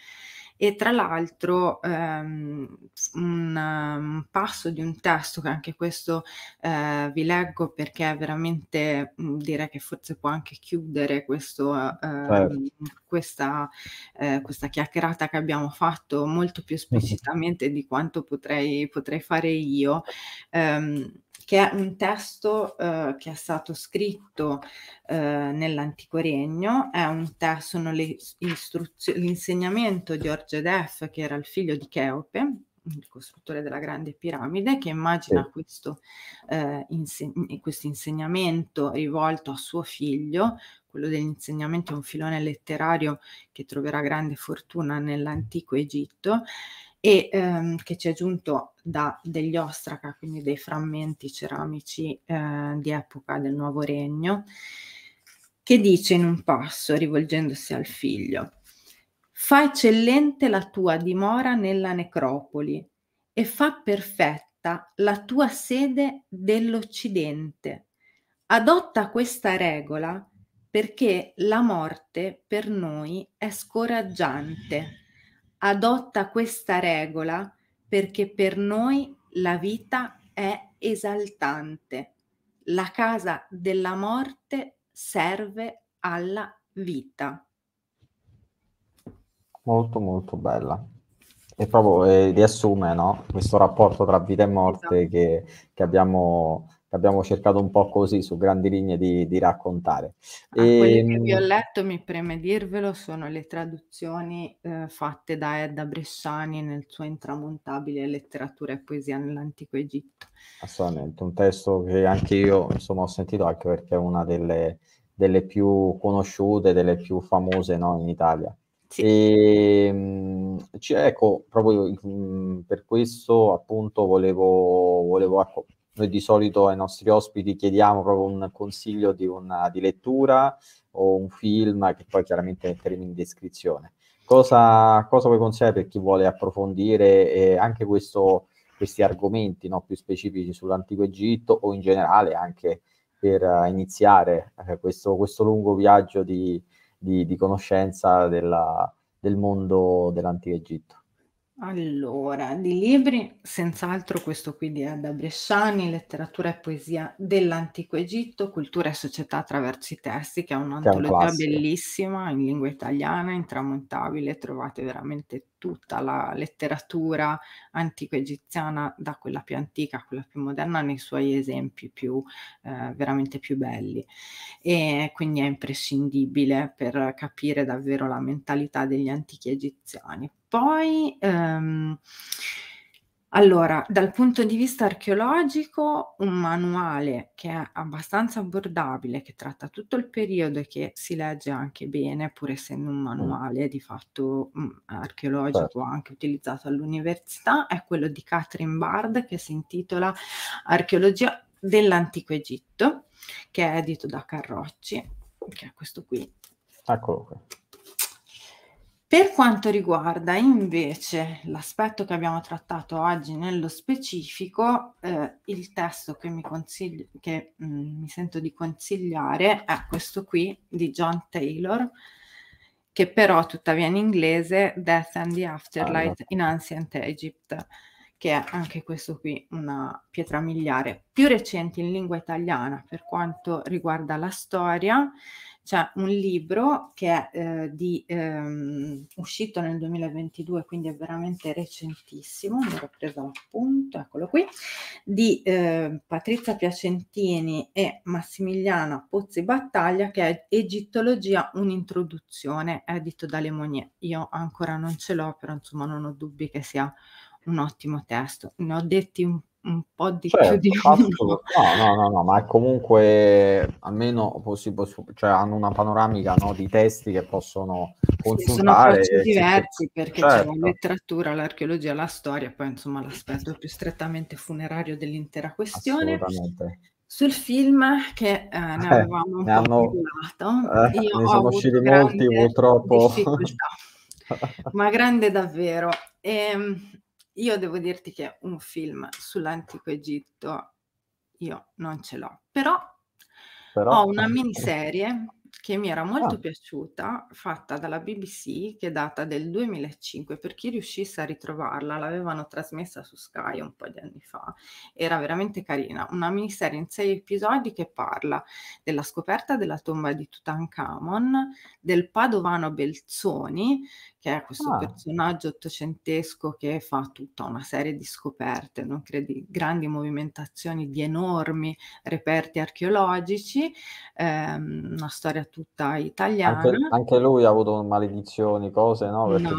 Speaker 2: e tra l'altro ehm, un, un, passo di un testo che anche questo eh, vi leggo perché veramente mm, direi che forse può anche chiudere questo, eh, questa, eh, questa, chiacchierata che abbiamo fatto molto più esplicitamente di quanto potrei, potrei fare io. Ehm, che è un testo eh, che è stato scritto eh, nell'antico regno, è un testo, sono istruzio- l'insegnamento di Orgedef, che era il figlio di Cheope, il costruttore della grande piramide, che immagina questo, eh, inseg- questo insegnamento rivolto a suo figlio, quello dell'insegnamento è un filone letterario che troverà grande fortuna nell'antico Egitto, e ehm, che ci è giunto da degli ostraca, quindi dei frammenti ceramici eh, di epoca del Nuovo Regno, che dice in un passo, rivolgendosi al figlio, Fa eccellente la tua dimora nella necropoli e fa perfetta la tua sede dell'Occidente. Adotta questa regola perché la morte per noi è scoraggiante adotta questa regola perché per noi la vita è esaltante. La casa della morte serve alla vita.
Speaker 1: Molto molto bella. E proprio eh, riassume no? questo rapporto tra vita e morte esatto. che, che abbiamo che abbiamo cercato un po' così su grandi linee di, di raccontare. Ah, e... Quelli che ehm, vi ho
Speaker 2: letto, mi preme dirvelo, sono le traduzioni eh, fatte da Edda Bresciani nel suo intramontabile Letteratura e Poesia nell'Antico Egitto.
Speaker 1: Assolutamente, un testo che anche io insomma, ho sentito anche perché è una delle, delle più conosciute, delle più famose no, in Italia. Sì. E, ehm, cioè, ecco, proprio mh, mm, per questo appunto volevo, volevo ecco, noi di solito ai nostri ospiti chiediamo proprio un consiglio di, una, di lettura o un film che poi chiaramente metteremo in descrizione. Cosa, cosa vuoi consigliare per chi vuole approfondire eh, anche questo, questi argomenti no, più specifici sull'antico Egitto o in generale anche per uh, iniziare eh, questo, questo, lungo viaggio di, di, di conoscenza della, del mondo dell'antico Egitto?
Speaker 2: Allora, di libri, senz'altro questo qui di Ada Bresciani, Letteratura e poesia dell'Antico Egitto, Cultura e società attraverso i testi, che è un'antologia classico. bellissima in lingua italiana, intramontabile, trovate veramente tutta la letteratura antico-egiziana, da quella più antica a quella più moderna, nei suoi esempi più, eh, veramente più belli. E quindi è imprescindibile per capire davvero la mentalità degli antichi egiziani. Poi, ehm, allora, dal punto di vista archeologico, un manuale che è abbastanza abbordabile, che tratta tutto il periodo e che si legge anche bene, pur essendo un manuale di fatto mh, mm, archeologico certo. anche utilizzato all'università, è quello di Catherine Bard che si intitola Archeologia dell'Antico Egitto, che è edito da Carrocci, che è questo qui. Eccolo qui. Per quanto riguarda invece l'aspetto che abbiamo trattato oggi nello specifico, eh, il testo che, mi, consigli- che mh, mm, mi sento di consigliare è questo qui di John Taylor, che però tuttavia in inglese Death and the Afterlife in Ancient Egypt, che è anche questo qui una pietra miliare, più recente in lingua italiana per quanto riguarda la storia, c'è un libro che è eh, di, ehm, uscito nel 2022, quindi è veramente recentissimo, mi preso l'appunto, eccolo qui, di eh, Patrizia Piacentini e Massimiliana Pozzi Battaglia che è Egittologia, un'introduzione, edito da Lemonie. Io ancora non ce l'ho, però insomma non ho dubbi che sia un ottimo testo. Ne ho detti un un po' di certo, più di uno.
Speaker 1: No, no, no, no, ma comunque almeno possi, possi, cioè, hanno una panoramica no, di testi che possono consultare. Sì, sono diversi che... perché certo. c'è la certo.
Speaker 2: letteratura, l'archeologia, la storia, poi insomma l'aspetto più strettamente funerario dell'intera questione. Sul film che eh, ne avevamo eh, ne hanno... parlato, eh, ne sono usciti molti purtroppo. ma grande davvero. E, ehm, io devo dirti che un film sull'antico Egitto io non ce l'ho, però, però... ho una miniserie che mi era molto Ah. piaciuta, fatta dalla BBC, che è data del 2005, per chi riuscisse a ritrovarla, l'avevano trasmessa su Sky un po' di anni fa, era veramente carina, una miniserie in sei episodi che parla della scoperta della tomba di Tutankhamon, del padovano Belzoni, che è questo Ah. personaggio ottocentesco che fa tutta una serie di scoperte, non credi, grandi movimentazioni di enormi reperti archeologici, ehm, una storia tutta tutta italiana. Anche, anche
Speaker 1: lui ha avuto maledizioni, cose, no? Perché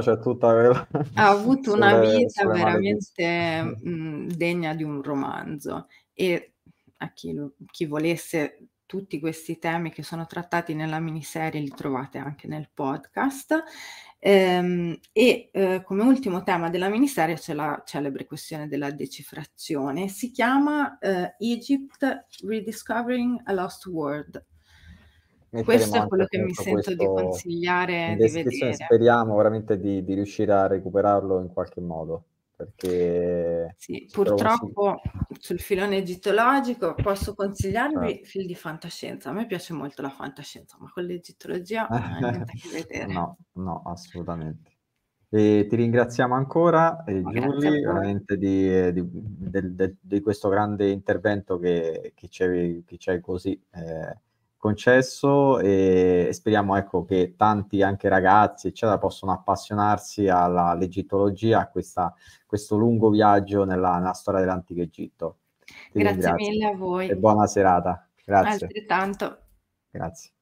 Speaker 1: c'è tutta quella...
Speaker 2: Ha avuto una sulle, vita sulle veramente mh, mhmm, degna di un romanzo e a chi, chi volesse tutti questi temi che sono trattati nella miniserie li trovate anche nel podcast Ehm, e eh, come ultimo tema della miniserie c'è la celebre questione della decifrazione. Si chiama eh, Egypt Rediscovering a Lost World. Questo è quello che mi sento di consigliare di vedere. Speriamo
Speaker 1: veramente di, di riuscire a recuperarlo in qualche modo perché sì, purtroppo
Speaker 2: si... sul filone egittologico posso consigliarvi ah. film di fantascienza. A me piace molto la fantascienza, ma con l'egittologia non ha niente a che vedere. No,
Speaker 1: no, assolutamente. E ti ringraziamo ancora, eh, Giulio, veramente di, eh, di, del, del, di, questo grande intervento che, che ci hai così eh, concesso e speriamo ecco, che tanti anche ragazzi eccetera, possono appassionarsi alla legittologia, a questa, questo lungo viaggio nella, nella storia dell'antico Egitto. Ti Grazie ringrazio.
Speaker 2: mille a voi. E buona
Speaker 1: serata. Grazie.
Speaker 2: Altrettanto.
Speaker 1: Grazie.